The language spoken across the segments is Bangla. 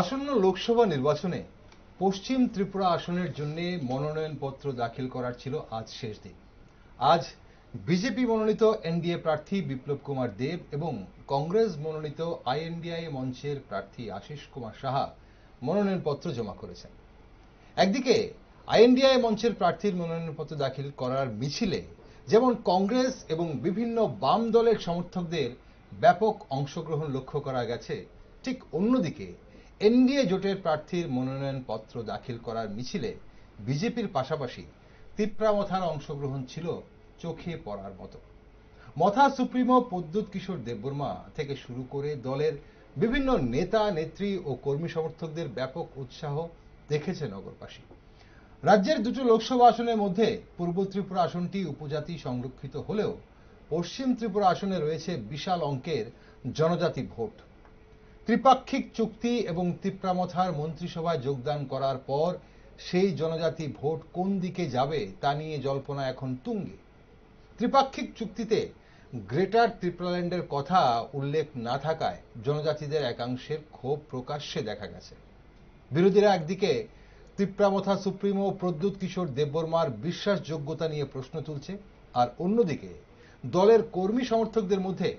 আসন্ন লোকসভা নির্বাচনে পশ্চিম ত্রিপুরা আসনের জন্য মনোনয়নপত্র দাখিল করার ছিল আজ শেষ দিন আজ বিজেপি মনোনীত এনডিএ প্রার্থী বিপ্লব কুমার দেব এবং কংগ্রেস মনোনীত আইএনডিআই মঞ্চের প্রার্থী আশিস কুমার সাহা মনোনয়নপত্র জমা করেছেন একদিকে আইএনডিআই মঞ্চের প্রার্থীর মনোনয়নপত্র দাখিল করার মিছিলে যেমন কংগ্রেস এবং বিভিন্ন বাম দলের সমর্থকদের ব্যাপক অংশগ্রহণ লক্ষ্য করা গেছে ঠিক অন্যদিকে এনডিএ জোটের প্রার্থীর মনোনয়নপত্র দাখিল করার মিছিলে বিজেপির পাশাপাশি তিপ্রা মথার অংশগ্রহণ ছিল চোখে পড়ার মতো মথা সুপ্রিমো প্রদ্যুৎ কিশোর দেববর্মা থেকে শুরু করে দলের বিভিন্ন নেতা নেত্রী ও কর্মী সমর্থকদের ব্যাপক উৎসাহ দেখেছে নগরবাসী রাজ্যের দুটো লোকসভা আসনের মধ্যে পূর্ব ত্রিপুরা আসনটি উপজাতি সংরক্ষিত হলেও পশ্চিম ত্রিপুরা আসনে রয়েছে বিশাল অঙ্কের জনজাতি ভোট ত্রিপাক্ষিক চুক্তি এবং তিপ্রামথার মন্ত্রিসভায় যোগদান করার পর সেই জনজাতি ভোট কোন দিকে যাবে তা নিয়ে জল্পনা এখন তুঙ্গে ত্রিপাক্ষিক চুক্তিতে গ্রেটার ত্রিপ্রাল্যান্ডের কথা উল্লেখ না থাকায় জনজাতিদের একাংশের ক্ষোভ প্রকাশ্যে দেখা গেছে বিরোধীরা একদিকে ত্রিপ্রামথা সুপ্রিমো প্রদ্যুৎ কিশোর দেববর্মার বিশ্বাসযোগ্যতা নিয়ে প্রশ্ন তুলছে আর অন্যদিকে দলের কর্মী সমর্থকদের মধ্যে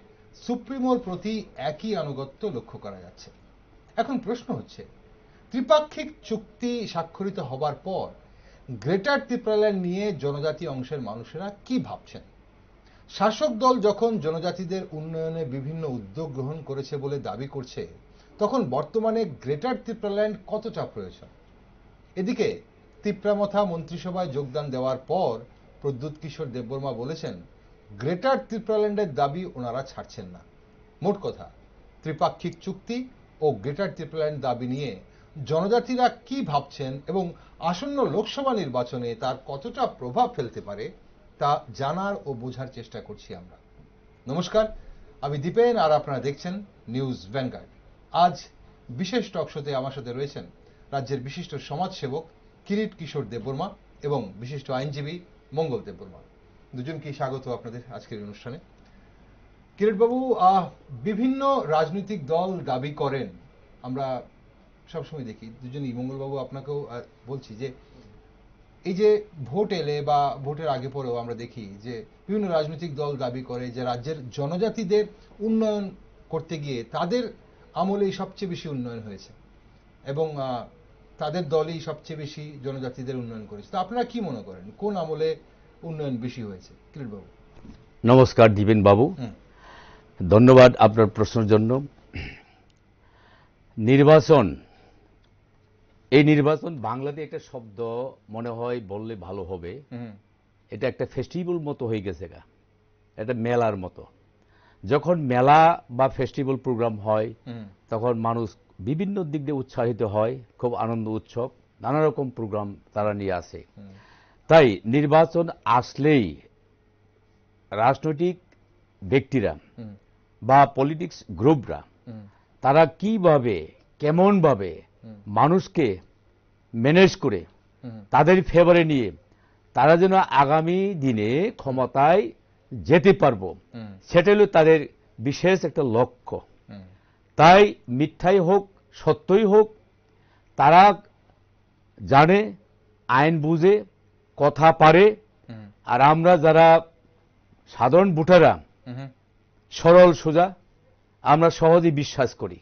সুপ্রিমোর প্রতি একই আনুগত্য লক্ষ্য করা যাচ্ছে এখন প্রশ্ন হচ্ছে ত্রিপাক্ষিক চুক্তি স্বাক্ষরিত হবার পর গ্রেটার ত্রিপুরাল্যান্ড নিয়ে জনজাতি অংশের মানুষেরা কি ভাবছেন শাসক দল যখন জনজাতিদের উন্নয়নে বিভিন্ন উদ্যোগ গ্রহণ করেছে বলে দাবি করছে তখন বর্তমানে গ্রেটার ত্রিপুরাল্যান্ড কতটা প্রয়োজন এদিকে তিপ্রামথা মন্ত্রিসভায় যোগদান দেওয়ার পর প্রদ্যুৎ কিশোর দেববর্মা বলেছেন গ্রেটার ত্রিপুরাল্যান্ডের দাবি ওনারা ছাড়ছেন না মোট কথা ত্রিপাক্ষিক চুক্তি ও গ্রেটার ত্রিপুরাল্যান্ড দাবি নিয়ে জনজাতিরা কি ভাবছেন এবং আসন্ন লোকসভা নির্বাচনে তার কতটা প্রভাব ফেলতে পারে তা জানার ও বোঝার চেষ্টা করছি আমরা নমস্কার আমি দীপেন আর আপনারা দেখছেন নিউজ ব্যাঙ্গার আজ বিশেষ টকশোতে আমার সাথে রয়েছেন রাজ্যের বিশিষ্ট সমাজসেবক কিরিট কিশোর দেববর্মা এবং বিশিষ্ট আইনজীবী মঙ্গল দেববর্মা দুজনকেই স্বাগত আপনাদের আজকের অনুষ্ঠানে কিরটবাবু বিভিন্ন রাজনৈতিক দল দাবি করেন আমরা সবসময় দেখি দুজনই মঙ্গলবাবু আপনাকেও বলছি যে এই যে ভোট এলে বা ভোটের আগে পরেও আমরা দেখি যে বিভিন্ন রাজনৈতিক দল দাবি করে যে রাজ্যের জনজাতিদের উন্নয়ন করতে গিয়ে তাদের আমলেই সবচেয়ে বেশি উন্নয়ন হয়েছে এবং তাদের দলই সবচেয়ে বেশি জনজাতিদের উন্নয়ন করেছে তো আপনারা কি মনে করেন কোন আমলে উন্নয়ন বেশি হয়েছে কিরণবাবু নমস্কার দিবেন বাবু ধন্যবাদ আপনার প্রশ্নের জন্য নির্বাচন এই নির্বাচন বাংলাতে একটা শব্দ মনে হয় বললে ভালো হবে এটা একটা ফেস্টিভ্যাল মতো হয়ে গেছে গা এটা মেলার মতো যখন মেলা বা ফেস্টিভ্যাল প্রোগ্রাম হয় তখন মানুষ বিভিন্ন দিক দিয়ে উৎসাহিত হয় খুব আনন্দ উৎসব নানা রকম প্রোগ্রাম তারা নিয়ে আসে তাই নির্বাচন আসলেই রাজনৈতিক ব্যক্তিরা বা পলিটিক্স গ্রুপরা তারা কিভাবে কেমনভাবে মানুষকে ম্যানেজ করে তাদের ফেভারে নিয়ে তারা যেন আগামী দিনে ক্ষমতায় যেতে পারব সেটা হল তাদের বিশেষ একটা লক্ষ্য তাই মিথ্যাই হোক সত্যই হোক তারা জানে আইন বুঝে কথা পারে আর আমরা যারা সাধারণ ভোটাররা সরল সোজা আমরা সহজেই বিশ্বাস করি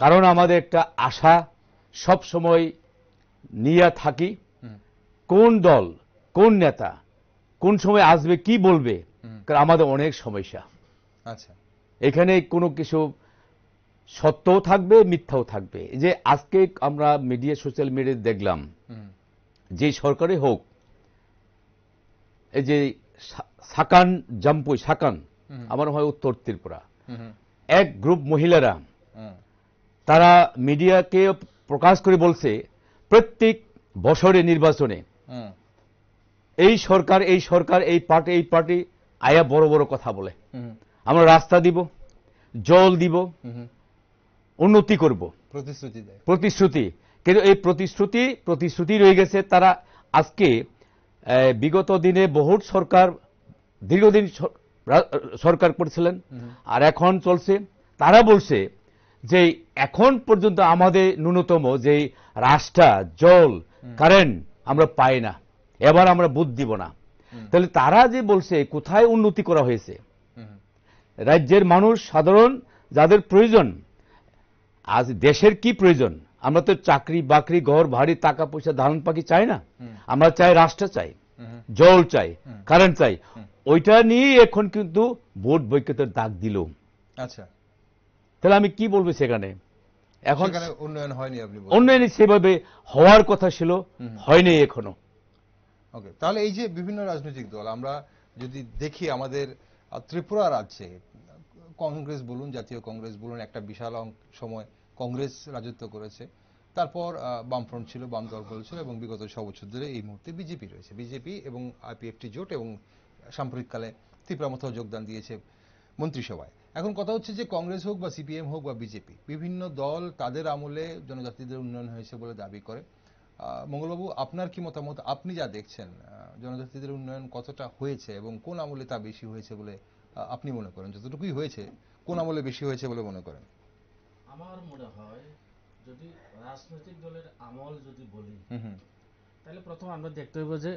কারণ আমাদের একটা আশা সব সময় নিয়ে থাকি কোন দল কোন নেতা কোন সময় আসবে কি বলবে আমাদের অনেক সমস্যা আচ্ছা এখানে কোনো কিছু সত্যও থাকবে মিথ্যাও থাকবে যে আজকে আমরা মিডিয়া সোশ্যাল মিডিয়া দেখলাম যে সরকারে হোক এই যে সাকান জাম্পুই সাকান আমার হয় উত্তর ত্রিপুরা এক গ্রুপ মহিলারা তারা মিডিয়াকে প্রকাশ করে বলছে প্রত্যেক বছরে নির্বাচনে এই সরকার এই সরকার এই পার্টি এই পার্টি আয়া বড় বড় কথা বলে আমরা রাস্তা দিব জল দিব উন্নতি করব প্রতিশ্রুতি প্রতিশ্রুতি কিন্তু এই প্রতিশ্রুতি প্রতিশ্রুতি রয়ে গেছে তারা আজকে বিগত দিনে বহু সরকার দীর্ঘদিন সরকার করেছিলেন আর এখন চলছে তারা বলছে যে এখন পর্যন্ত আমাদের ন্যূনতম যে রাস্তা জল কারেন্ট আমরা পাই না এবার আমরা বুধ দিব না তাহলে তারা যে বলছে কোথায় উন্নতি করা হয়েছে রাজ্যের মানুষ সাধারণ যাদের প্রয়োজন আজ দেশের কি প্রয়োজন আমরা তো চাকরি বাকরি ঘর ভারী টাকা পয়সা ধারণ পাখি চাই না আমরা চাই রাষ্ট্র চাই জল চাই কারেন্ট চাই ওইটা নিয়ে এখন কিন্তু ভোট বৈকতের দাগ দিল আচ্ছা তাহলে আমি কি বলবো সেখানে এখন উন্নয়ন হয়নি উন্নয়ন সেভাবে হওয়ার কথা ছিল হয়নি এখনো ওকে তাহলে এই যে বিভিন্ন রাজনৈতিক দল আমরা যদি দেখি আমাদের ত্রিপুরা রাজ্যে কংগ্রেস বলুন জাতীয় কংগ্রেস বলুন একটা বিশাল সময় কংগ্রেস রাজত্ব করেছে তারপর বামফ্রন্ট ছিল বাম দলগুলো ছিল এবং বিগত ছ বছর ধরে এই মুহূর্তে বিজেপি রয়েছে বিজেপি এবং আইপিএফটি জোট এবং সাম্প্রতিককালে তীব্রামত যোগদান দিয়েছে মন্ত্রিসভায় এখন কথা হচ্ছে যে কংগ্রেস হোক বা সিপিএম হোক বা বিজেপি বিভিন্ন দল তাদের আমলে জনজাতিদের উন্নয়ন হয়েছে বলে দাবি করে মঙ্গলবাবু আপনার কি মতামত আপনি যা দেখছেন জনজাতিদের উন্নয়ন কতটা হয়েছে এবং কোন আমলে তা বেশি হয়েছে বলে আপনি মনে করেন যতটুকুই হয়েছে কোন আমলে বেশি হয়েছে বলে মনে করেন আমার মনে হয় যদি রাজনৈতিক দলের আমল যদি বলি তাহলে প্রথম আমরা দেখতে হইব যে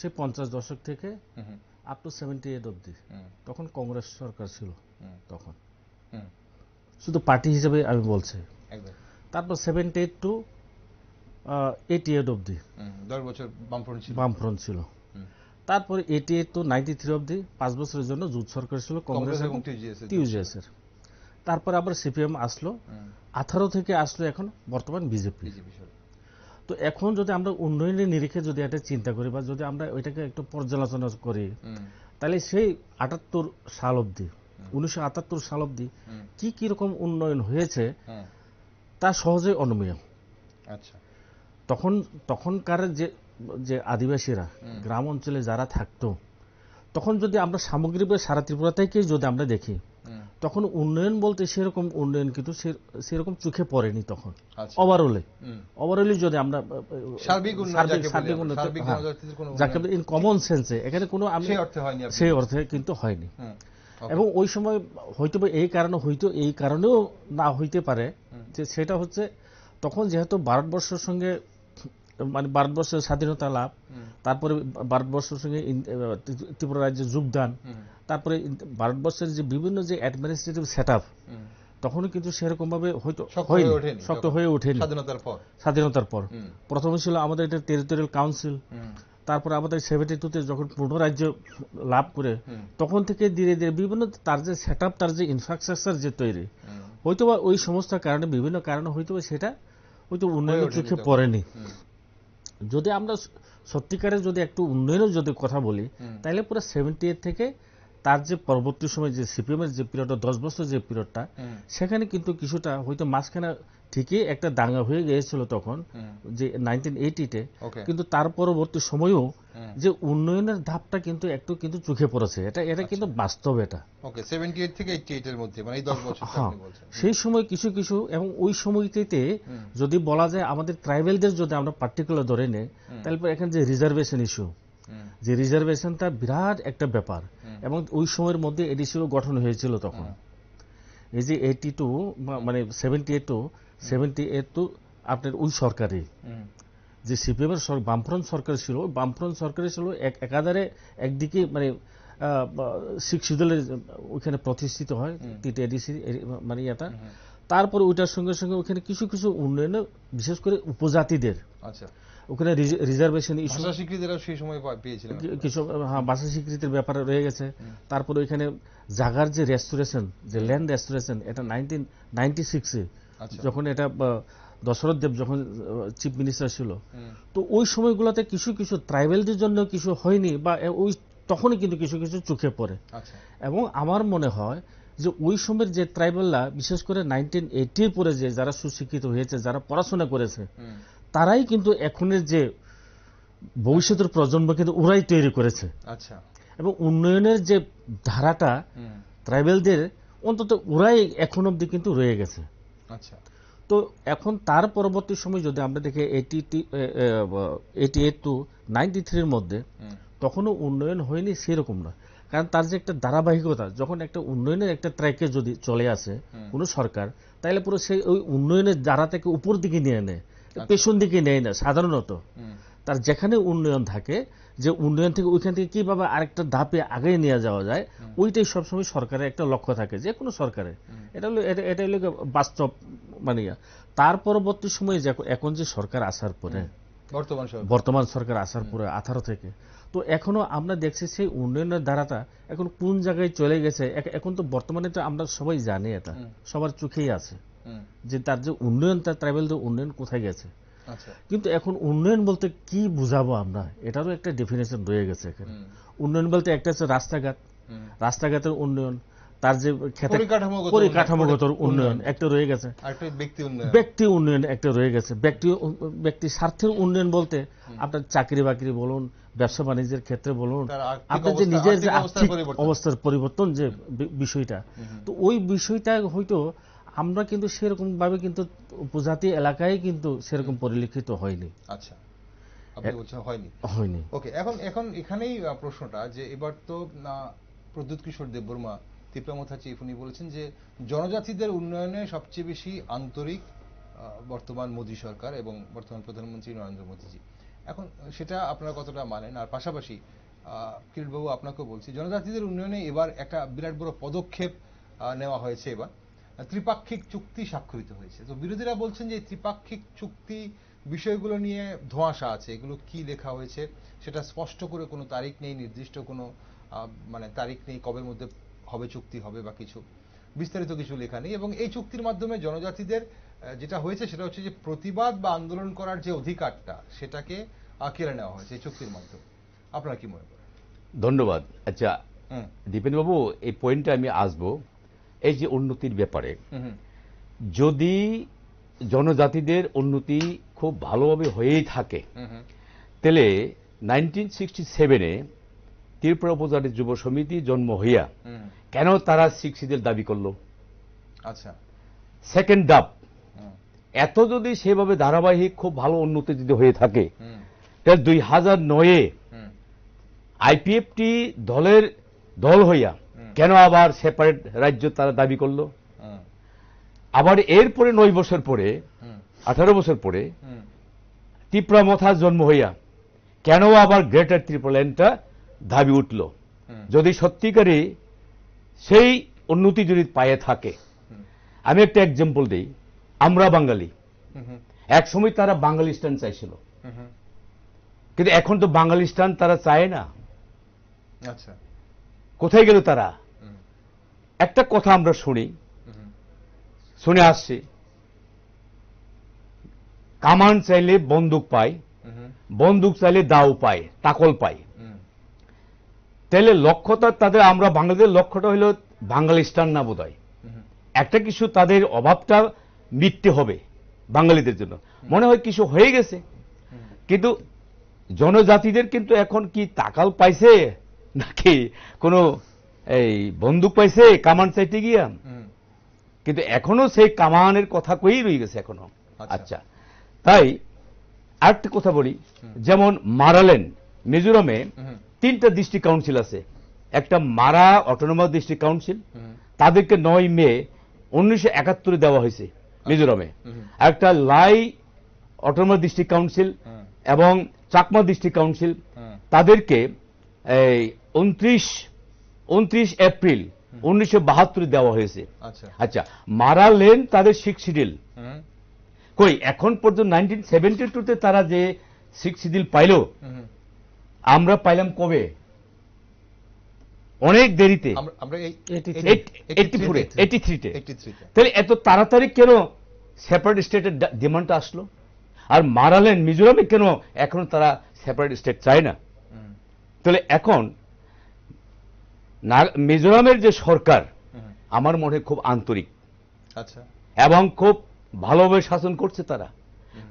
সে পঞ্চাশ দশক থেকে আপ টু সেভেন্টি এইট অব্দি তখন কংগ্রেস সরকার ছিল তখন শুধু পার্টি হিসেবে আমি বলছি তারপর seventy eight to eighty eight অব্দি দশ বছর বামফ্রন্ট ছিল বামফ্রন্ট ছিল তারপরে eighty eight to ninety three অব্দি পাঁচ বছরের জন্য জুট সরকার ছিল কংগ্রেস এবং টিউজিএস এর তারপরে আবার সিপিএম আসলো আঠারো থেকে আসলো এখন বর্তমান বিজেপি তো এখন যদি আমরা উন্নয়নের নিরিখে যদি এটা চিন্তা করি বা যদি আমরা ওইটাকে একটু পর্যালোচনা করি তাহলে সেই আটাত্তর সাল অব্দি উনিশশো আটাত্তর সাল অব্দি কি কি রকম উন্নয়ন হয়েছে হ্যাঁ। তা সহজে অনুমেয় আচ্ছা তখন তখনকার যে যে আদিবাসীরা গ্রাম অঞ্চলে যারা থাকতো তখন যদি আমরা সামগ্রিকভাবে সারা ত্রিপুরাতেই যদি আমরা দেখি তখন উন্নয়ন বলতে সেরকম উন্নয়ন কিন্তু সেরকম চোখে পড়েনি তখন ওভারঅলে আচ্ছা। ওভারঅলে যদি আমরা সার্বিক যাকে ইন কমন সেন্সে এখানে কোনো আমি সেই অর্থে কিন্তু হয়নি এবং ওই সময় হয়তো এই কারণে হয়তো এই কারণেও না হইতে পারে যে সেটা হচ্ছে তখন যেহেতু ভারতবর্ষের সঙ্গে মানে ভারতবর্ষের স্বাধীনতা লাভ তারপরে ভারতবর্ষের সঙ্গে ত্রিপুরা রাজ্যে যোগদান তারপরে ভারতবর্ষের যে বিভিন্ন যে অ্যাডমিনিস্ট্রেটিভ সেট আপ তখনও কিন্তু সেরকমভাবে হয়তো হয়নি শক্ত হয়ে ওঠেনি স্বাধীনতার পর স্বাধীনতার পর প্রথমে ছিল আমাদের এটা টেরিটোরিয়াল কাউন্সিল তারপরে আমাদের সেভেন্টি টুতে যখন পুনরাজ্য লাভ করে তখন থেকে ধীরে ধীরে বিভিন্ন তার যে সেট আপ তার যে ইনফ্রাস্ট্রাকচার যে তৈরি হয়তো বা ওই সমস্ত কারণে বিভিন্ন কারণে হয়তো সেটা হয়তো উন্নয়নের চোখে পড়েনি যদি আমরা সত্যিকারে যদি একটু উন্নয়নের যদি কথা বলি তাহলে পুরো সেভেন্টি এইট থেকে তার যে পরবর্তী সময় যে সিপিএমের যে পিরিয়ডটা দশ বছর যে পিরিয়ডটা সেখানে কিন্তু কিছুটা হয়তো মাঝখানে ঠিকই একটা দাঙ্গা হয়ে গিয়েছিল তখন যে নাইনটিন এইটিতে কিন্তু তার পরবর্তী সময়ও যে উন্নয়নের ধাপটা কিন্তু একটু কিন্তু চোখে পড়েছে এটা এটা কিন্তু আচ্ছা। বাস্তব এটা ওকে মানে হ্যাঁ, সেই সময় কিছু কিছু এবং ওই সময়টিতে যদি বলা যায় আমাদের ট্রাইবেলদের যদি আমরা পার্টিকুলার ধরে নে তাহলে এখানে যে রিজার্ভেশন ইস্যু যে রিজার্ভেশনটা বিরাট একটা ব্যাপার এবং ওই সময়ের মধ্যে এডিসিও গঠন হয়েছিল তখন এই যে এইটি টু মানে seventy eight to seventy eight তো আপনার ওই সরকারে যে সিপিএমের বামফ্রন্ট সরকার ছিল বামফ্রন্ট সরকার ছিল এক একাধারে একদিকে মানে শিখ সিদলের ওইখানে প্রতিষ্ঠিত হয় টিটিএডিসি মানে এটা তারপরে ওইটার সঙ্গে সঙ্গে ওখানে কিছু কিছু উন্নয়নে বিশেষ করে উপজাতিদের আচ্ছা। ওখানে রিজার্ভেশন ইস্যু স্বীকৃতিরা সেই সময় পেয়েছিলেন কিছু হ্যাঁ বাসা স্বীকৃতির ব্যাপারে রয়ে গেছে তারপরে ওইখানে জাগার যে রেস্টুরেশন যে ল্যান্ড রেস্টুরেশন এটা নাইনটিন নাইনটি সিক্সে আচ্ছা। যখন এটা দশরথ দেব যখন চিফ মিনিস্টার ছিল তো ওই সময়গুলোতে কিছু কিছু ট্রাইবেলদের জন্য কিছু হয়নি বা ওই তখনই কিন্তু কিছু কিছু চোখে পড়ে আচ্ছা। এবং আমার মনে হয় যে ওই সময়ের যে ট্রাইবেলরা বিশেষ করে নাইনটিন এইটির পরে যে যারা সুশিক্ষিত হয়েছে যারা পড়াশোনা করেছে তারাই কিন্তু এখনের যে ভবিষ্যতের প্রজন্ম কিন্তু ওরাই তৈরি করেছে আচ্ছা এবং উন্নয়নের যে ধারাটা ট্রাইবেলদের অন্তত ওরাই এখন অব্দি কিন্তু রয়ে গেছে আচ্ছা তো এখন তার পরবর্তী সময় যদি আমরা দেখি এইটি এইট টু নাইনটি থ্রির মধ্যে তখনও উন্নয়ন হয়নি সেরকম না কারণ তার যে একটা ধারাবাহিকতা যখন একটা উন্নয়নের একটা ট্র্যাকে যদি চলে আসে কোনো সরকার তাহলে পুরো সেই ওই উন্নয়নের ধারা থেকে উপর দিকে নিয়ে নেয় আচ্ছা। পেছন দিকে নেয় না সাধারণত তার যেখানে উন্নয়ন থাকে যে উন্নয়ন থেকে ওইখান থেকে কীভাবে আরেকটা ধাপে আগে নিয়ে যাওয়া যায় ওইটাই সবসময় সরকারের একটা লক্ষ্য থাকে যে কোনো সরকারের এটা হলো এটা হলো বাস্তব মানে তার পরবর্তী সময়ে যে এখন যে সরকার আসার পরে বর্তমান সরকার বর্তমান সরকার আসার পরে আঠারো থেকে তো এখনো আমরা দেখছি সেই উন্নয়নের ধারাটা এখন কোন জায়গায় চলে গেছে এখন তো বর্তমানে তো আমরা সবাই জানি এটা সবার চোখেই আছে যে তার যে উন্নয়ন তার ট্রাইবেলদের উন্নয়ন কোথায় গেছে আচ্ছা। কিন্তু এখন উন্নয়ন বলতে কি বুঝাবো আমরা এটারও একটা ডেফিনেশন রয়ে গেছে এখানে উন্নয়ন বলতে একটা হচ্ছে রাস্তাঘাট রাস্তাঘাটের উন্নয়ন তার যে ক্ষেত্রে পরিকাঠামোগত উন্নয়ন একটা রয়ে গেছে ব্যক্তি উন্নয়ন একটা রয়ে গেছে ব্যক্তি ব্যক্তি স্বার্থের উন্নয়ন বলতে আপনার চাকরি বাকরি বলুন ব্যবসা বাণিজ্যের ক্ষেত্রে বলুন আপনার যে নিজের যে আর্থিক অবস্থার পরিবর্তন যে বিষয়টা তো ওই বিষয়টা হয়তো আমরা কিন্তু সেরকমভাবে কিন্তু উপজাতি এলাকায় কিন্তু সেরকম পরিলক্ষিত হয়নি আচ্ছা আপনি বলছেন হয়নি হয়নি ওকে এখন এখন এখানেই প্রশ্নটা যে এবার তো প্রদ্যুৎ কিশোর দেববর্মা তিপ্রামথা চিফ উনি বলেছেন যে জনজাতিদের উন্নয়নে সবচেয়ে বেশি আন্তরিক বর্তমান মোদী সরকার এবং বর্তমান প্রধানমন্ত্রী নরেন্দ্র মোদীজি এখন সেটা আপনারা কতটা মানেন আর পাশাপাশি কিরণবাবু আপনাকেও বলছি জনজাতিদের উন্নয়নে এবার একটা বিরাট বড় পদক্ষেপ নেওয়া হয়েছে এবার ত্রিপাক্ষিক চুক্তি স্বাক্ষরিত হয়েছে তো বিরোধীরা বলছেন যে ত্রিপাক্ষিক চুক্তি বিষয়গুলো নিয়ে ধোঁয়াশা আছে এগুলো কি লেখা হয়েছে সেটা স্পষ্ট করে কোনো তারিখ নেই নির্দিষ্ট কোনো মানে তারিখ নেই কবের মধ্যে হবে চুক্তি হবে বা কিছু বিস্তারিত কিছু লেখা নেই এবং এই চুক্তির মাধ্যমে জনজাতিদের যেটা হয়েছে সেটা হচ্ছে যে প্রতিবাদ বা আন্দোলন করার যে অধিকারটা সেটাকে কেড়ে নেওয়া হয়েছে এই চুক্তির মাধ্যমে আপনার কি মনে করেন ধন্যবাদ আচ্ছা দীপেনবাবু এই পয়েন্টটা আমি আসবো এই যে উন্নতির ব্যাপারে যদি জনজাতিদের উন্নতি খুব ভালোভাবে হয়েই থাকে তেলে নাইনটিন সিক্সটি সেভেনে ত্রিপুরা উপজাতি যুব সমিতি জন্ম হইয়া কেন তারা সিক্সিদের দাবি করল আচ্ছা সেকেন্ড ডাব এত যদি সেভাবে ধারাবাহিক খুব ভালো উন্নতি যদি হয়ে থাকে তাহলে দুই হাজার নয়ে আইপিএফটি দলের দল হইয়া কেন আবার সেপারেট রাজ্য তারা দাবি করল হ্যাঁ। আবার এরপরে নয় বছর পরে আঠারো বছর পরে ত্রিপুরা মথার জন্ম হইয়া কেন আবার গ্রেটার ত্রিপুরাল্যান্ডটা দাবি উঠল যদি সত্যিকারই সেই উন্নতি যদি পায়ে থাকে আমি একটা এক্সাম্পল দিই আমরা বাঙালি এক সময় তারা বাঙালি স্ট্যান্ড চাইছিল কিন্তু এখন তো বাঙালি স্ট্যান্ড তারা চায় না আচ্ছা কোথায় গেল তারা একটা কথা আমরা শুনি শুনে আসছি কামান চাইলে বন্দুক পায় বন্দুক চাইলে দাও পায় তাকল পায় তাহলে লক্ষ্যটা তাদের আমরা বাঙালিদের লক্ষ্যটা হলো বাঙালিস্টান না বোধ একটা কিছু তাদের অভাবটা মিটতে হবে বাঙালিদের জন্য মনে হয় কিছু হয়ে গেছে কিন্তু জনজাতিদের কিন্তু এখন কি তাকাল পাইছে নাকি কোনো এই বন্দুক পাইছে কামান চাইতে গিয়া কিন্তু এখনো সেই কামানের কথা কই রয়ে গেছে এখনো আচ্ছা, আচ্ছা। তাই আরেকটা কথা বলি যেমন মারালেন মিজোরামে তিনটা ডিস্ট্রিক্ট কাউন্সিল আছে একটা মারা অটোনোমাস ডিস্ট্রিক্ট কাউন্সিল তাদেরকে নয় মে উনিশশো একাত্তরে দেওয়া হয়েছে আচ্ছা। মিজোরামে একটা লাই অটোনোমাস ডিস্ট্রিক্ট কাউন্সিল এবং চাকমা ডিস্ট্রিক্ট কাউন্সিল তাদেরকে এই উনত্রিশ উনত্রিশ এপ্রিল উনিশশো বাহাত্তরে দেওয়া হয়েছে আচ্ছা, আচ্ছা মারা লেন তাদের সিক্স সিডিল কই এখন পর্যন্ত নাইনটিন সেভেন্টি টুতে তারা যে সিক্স সিডিল পাইল আমরা পাইলাম কবে অনেক দেরিতে তাহলে এত তাড়াতাড়ি কেন সেপারেট স্টেটের ডিমান্ডটা আসলো আর মারালেন মিজোরামে কেন এখনো তারা সেপারেট স্টেট চায় না তাহলে এখন মিজোরামের যে সরকার আমার মনে খুব আন্তরিক আচ্ছা এবং খুব ভালোভাবে শাসন করছে তারা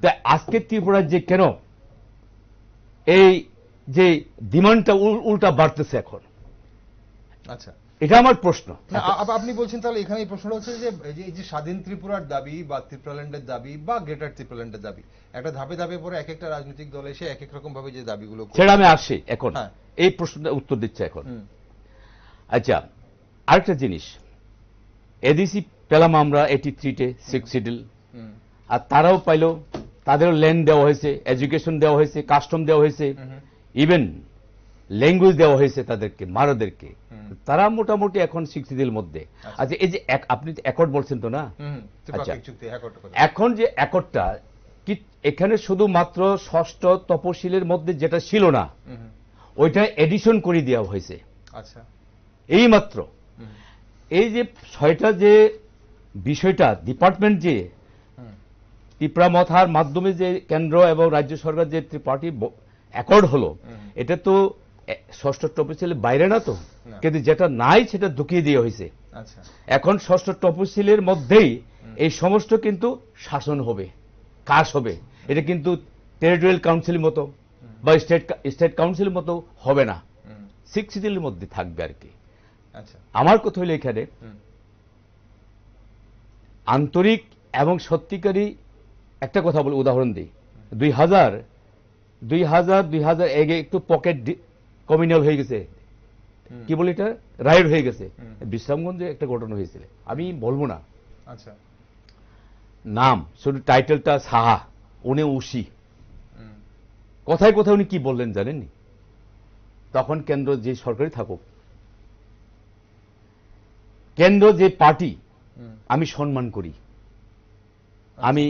তাই আজকে ত্রিপুরার যে কেন এই যে ডিমান্ডটা উল্টা বাড়তেছে এখন আচ্ছা এটা আমার প্রশ্ন আপনি বলছেন তাহলে এখানে এই প্রশ্নটা হচ্ছে যে এই যে স্বাধীন ত্রিপুরার দাবি বা ত্রিপুরাল্যান্ডের দাবি বা গ্রেটার ত্রিপুরাল্যান্ডের দাবি একটা ধাপে ধাপে পরে এক একটা রাজনৈতিক দল এসে এক এক রকম ভাবে যে দাবিগুলো সেটা আমি আসি এখন হ্যাঁ। এই প্রশ্নটা উত্তর দিচ্ছে এখন আচ্ছা আরেকটা জিনিস এডিসি পেলাম আমরা এটি থ্রিতে সিক্স সিডিল আর তারাও পাইল তাদেরও ল্যান্ড দেওয়া হয়েছে এডুকেশন দেওয়া হয়েছে কাস্টম দেওয়া হয়েছে ইভেন ল্যাঙ্গুয়েজ দেওয়া হয়েছে তাদেরকে মারাদেরকে তারা মোটামুটি এখন শিক্ষিতদের মধ্যে আচ্ছা।, আচ্ছা এই যে আপনি একট বলছেন তো না আচ্ছা এখন যে একর্ডটা কি এখানে শুধুমাত্র ষষ্ঠ তপশিলের মধ্যে যেটা ছিল না ওইটা এডিশন করে দেওয়া হয়েছে আচ্ছা এই মাত্র এই যে ছয়টা যে বিষয়টা ডিপার্টমেন্ট যে ত্রিপুরা মথার মাধ্যমে যে কেন্দ্র এবং রাজ্য সরকার যে ত্রিপার্টি অ্যাকর্ড হলো এটা তো ষষ্ঠ তপশিলের বাইরে না তো কিন্তু যেটা নাই সেটা ঢুকিয়ে দিয়ে হয়েছে আচ্ছা। এখন ষষ্ঠ তপশিলের মধ্যেই এই সমস্ত কিন্তু শাসন হবে কাজ হবে এটা কিন্তু টেরিটোরিয়াল কাউন্সিলের মতো বা স্টেট স্টেট কাউন্সিলের মতো হবে না সিক্স সিটির মধ্যে থাকবে আর কি আচ্ছা। আমার কথা হইলে এখানে আন্তরিক এবং সত্যিকারী একটা কথা বল উদাহরণ দিই দুই হাজার দুই হাজার দুই হাজার এগে একটু পকেট কমিউনাল হয়ে গেছে কি বলি এটা রাইড হয়ে গেছে বিশ্রামগঞ্জে একটা ঘটনা হয়েছিল আমি বলবো না আচ্ছা নাম শুধু টাইটেলটা সাহা উনি উশি কথায় কোথায় উনি কি বললেন জানেননি তখন কেন্দ্র যে সরকারি থাকুক কেন্দ্র যে পার্টি আমি সম্মান করি আচ্ছা। আমি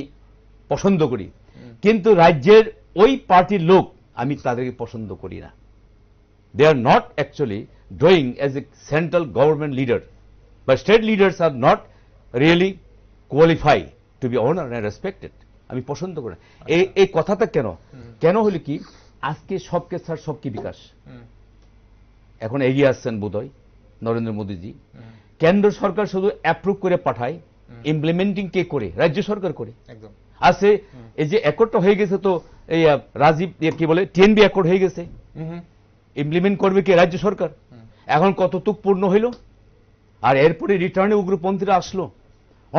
পছন্দ করি কিন্তু রাজ্যের ওই পার্টির লোক আমি তাদেরকে পছন্দ করি না they are not actually drawing as a central government leader বা state leaders are not really qualify to be honour and respected আমি পছন্দ করি না এই আচ্ছা। এই কথাটা কেন কেন হলে কি আজকে সবকে স্যার কি বিকাশ এখন এগিয়ে আসছেন বোধহয় নরেন্দ্র মোদীজি কেন্দ্র সরকার শুধু অ্যাপ্রুভ করে পাঠায় ইমপ্লিমেন্টিং কে করে রাজ্য সরকার করে আছে এই যে অ্যাকর্ডটা হয়ে গেছে তো এই রাজীব কি বলে টিএনবি অ্যাকর্ড হয়ে গেছে ইমপ্লিমেন্ট করবে কি রাজ্য সরকার এখন কতটুক পূর্ণ হইল আর এরপরে রিটার্নে উগ্রপন্থীরা আসলো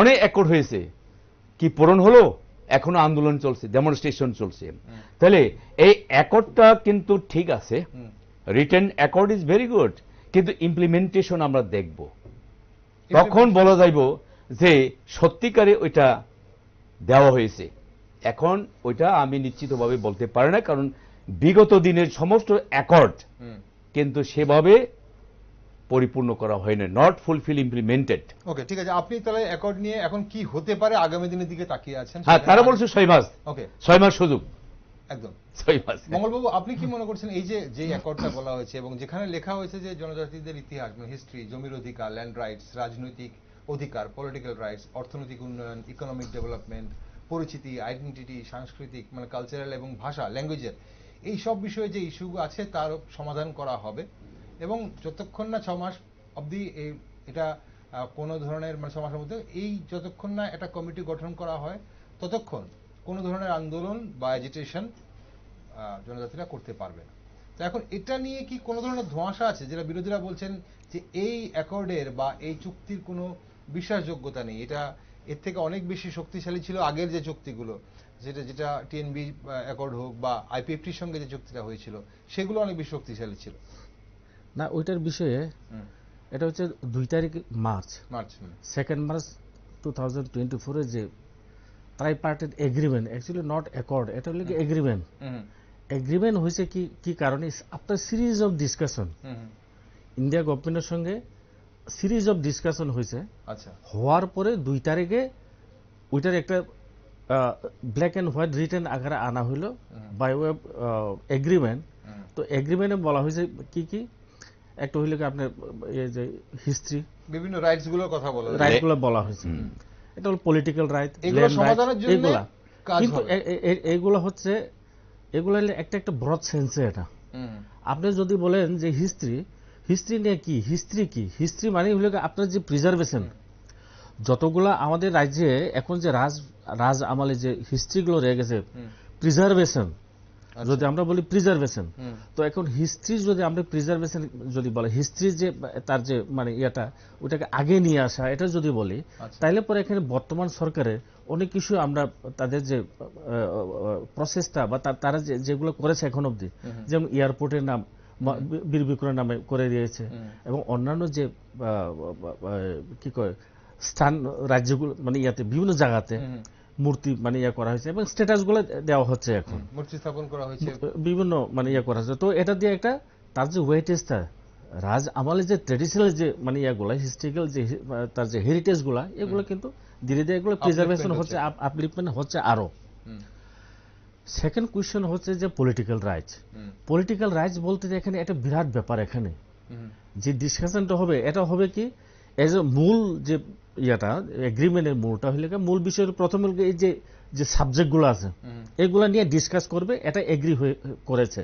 অনেক অ্যাকর্ড হয়েছে কি পূরণ হলো এখনো আন্দোলন চলছে ডেমনস্ট্রেশন চলছে তাহলে এই অ্যাকর্ডটা কিন্তু ঠিক আছে written accord is very good কিন্তু ইমপ্লিমেন্টেশন আমরা দেখবো তখন বলা যাইব যে সত্যিকারে ওইটা দেওয়া হয়েছে এখন ওইটা আমি নিশ্চিতভাবে বলতে পারি না কারণ বিগত দিনের সমস্ত অ্যাকর্ড কিন্তু সেভাবে পরিপূর্ণ করা হয়নি নট ফুলফিল ইমপ্লিমেন্টেড ওকে ঠিক আছে আপনি তাহলে অ্যাকর্ড নিয়ে এখন কি হতে পারে আগামী দিনের দিকে তাকিয়ে আছেন হ্যাঁ তারা বলছে ছয় মাস ওকে ছয় মাস সুযোগ একদম মঙ্গলবাবু আপনি কি মনে করছেন এই যে যে অ্যাকর্ডটা বলা হয়েছে এবং যেখানে লেখা হয়েছে যে জনজাতিদের ইতিহাস হিস্ট্রি মানে জমির অধিকার ল্যান্ড রাইটস রাজনৈতিক অধিকার পলিটিক্যাল রাইটস অর্থনৈতিক উন্নয়ন ইকোনমিক ডেভেলপমেন্ট পরিচিতি আইডেন্টিটি সাংস্কৃতিক মানে কালচারাল এবং ভাষা ল্যাঙ্গুয়েজের এই সব বিষয়ে যে ইস্যু আছে তার সমাধান করা হবে এবং যতক্ষণ না ছ মাস অবধি এটা কোনো ধরনের মানে সমাজের মধ্যে এই যতক্ষণ না একটা কমিটি গঠন করা হয় ততক্ষণ কোনো ধরনের আন্দোলন বা এজিটেশন জনজাতিরা করতে পারবে না তো এখন এটা নিয়ে কি কোনো ধরনের ধোঁয়াশা আছে যেটা বিরোধীরা বলছেন যে এই অ্যাকর্ডের বা এই চুক্তির কোনো বিশ্বাসযোগ্যতা নেই এটা এর থেকে অনেক বেশি শক্তিশালী ছিল আগের যে চুক্তিগুলো যেটা যেটা টিএনবি অ্যাকর্ড হোক বা আইপিএফটির সঙ্গে যে চুক্তিটা হয়েছিল সেগুলো অনেক বেশি শক্তিশালী ছিল না ওইটার বিষয়ে এটা হচ্ছে দুই তারিখ March March second March two thousand twenty ফোরে যে tripartite agreement actually not accord এটা হলো কি এগ্রিমেন্ট এগ্রিমেন্ট হয়েছে কি কি কারণে after series of discussion India গভর্নমেন্টের সঙ্গে সিরিজ অফ ডিসকাশন হয়েছে আচ্ছা হওয়ার পরে দুই তারিখে ওইটার একটা ব্ল্যাক অ্যান্ড হোয়াইট রিটার্ন আকারে আনা হইল বাই ওয়ে এগ্রিমেন্ট তো এগ্রিমেন্টে বলা হয়েছে কি কি একটা কি আপনার এই যে হিস্ট্রি বিভিন্ন রাইটসগুলোর কথা বলা গুলো বলা হয়েছে এটা হল পলিটিক্যাল রাইট এগুলা কিন্তু এগুলো হচ্ছে এগুলো একটা একটা ব্রড সেন্সে এটা আপনি যদি বলেন যে হিস্ট্রি হিস্ট্রি নিয়ে কি হিস্ট্রি কি হিস্ট্রি মানে হলো আপনার যে প্রিজার্ভেশন যতগুলো আমাদের রাজ্যে এখন যে রাজ রাজ আমলে যে হিস্ট্রিগুলো রয়ে গেছে প্রিজার্ভেশন আচ্ছা। যদি আমরা বলি প্রিজার্ভেশন তো এখন হিস্ট্রি যদি আমরা প্রিজার্ভেশন যদি বলে হিস্ট্রি যে তার যে মানে ইয়াটা ওটাকে আগে নিয়ে আসা এটা যদি বলি আচ্ছা। তাইলে পরে এখানে বর্তমান সরকারের অনেক কিছু আমরা তাদের যে প্রসেসটা বা তারা যেগুলো করেছে এখন অব্দি যেমন এয়ারপোর্টের নাম বীর বিক্রয় নামে করে দিয়েছে এবং অন্যান্য যে কি কয় স্থান রাজ্যগুলো মানে ইয়াতে বিভিন্ন জায়গাতে মূর্তি মানে ইয়া করা হয়েছে এবং স্ট্যাটাসগুলো দেওয়া হচ্ছে এখন মূর্তি স্থাপন করা হয়েছে বিভিন্ন মানে ইয়া করা হয়েছে তো এটা দিয়ে একটা তার যে ওয়েটেজটা রাজ আমলে যে ট্রেডিশনাল যে মানে ইয়াগুলা হিস্ট্রিক্যাল যে তার যে হেরিটেজগুলা এগুলো কিন্তু ধীরে ধীরে এগুলো প্রিজার্ভেশন হচ্ছে আপলিপমেন্ট হচ্ছে আরো সেকেন্ড কোয়েশ্চেন হচ্ছে যে পলিটিক্যাল রাইটস পলিটিক্যাল রাইটস বলতে যে এখানে একটা বিরাট ব্যাপার এখানে যে ডিসকাশনটা হবে এটা হবে কি এজ এ মূল যে ইয়াটা এগ্রিমেন্টের মূলটা হইলে মূল বিষয়ের প্রথম এই যে যে সাবজেক্টগুলো আছে এগুলা নিয়ে ডিসকাস করবে এটা এগ্রি হয়ে করেছে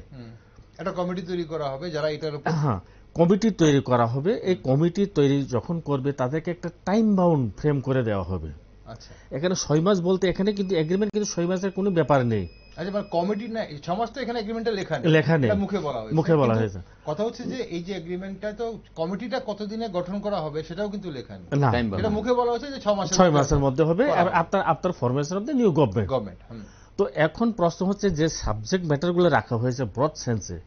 একটা কমিটি তৈরি করা হবে যারা এটার হ্যাঁ কমিটি তৈরি করা হবে এই কমিটি তৈরি যখন করবে তাদেরকে একটা টাইম বাউন্ড ফ্রেম করে দেওয়া হবে আচ্ছা। এখানে ছয় মাস বলতে এখানে কিন্তু এগ্রিমেন্ট কিন্তু ছয় মাসের কোনো ব্যাপার নেই আচ্ছা মানে না এখানে লেখা নেই লেখা নেই মুখে বলা হয়েছে মুখে বলা হয়েছে কথা হচ্ছে যে এই যে এগ্রিমেন্টটা তো কমিটিটা কতদিনে গঠন করা হবে সেটাও কিন্তু লেখা নেই না এটা মুখে বলা হয়েছে যে মাসের মাসের মধ্যে হবে formation of the new government government তো এখন প্রশ্ন হচ্ছে যে সাবজেক্ট ম্যাটারগুলো রাখা হয়েছে ব্রড সেন্সে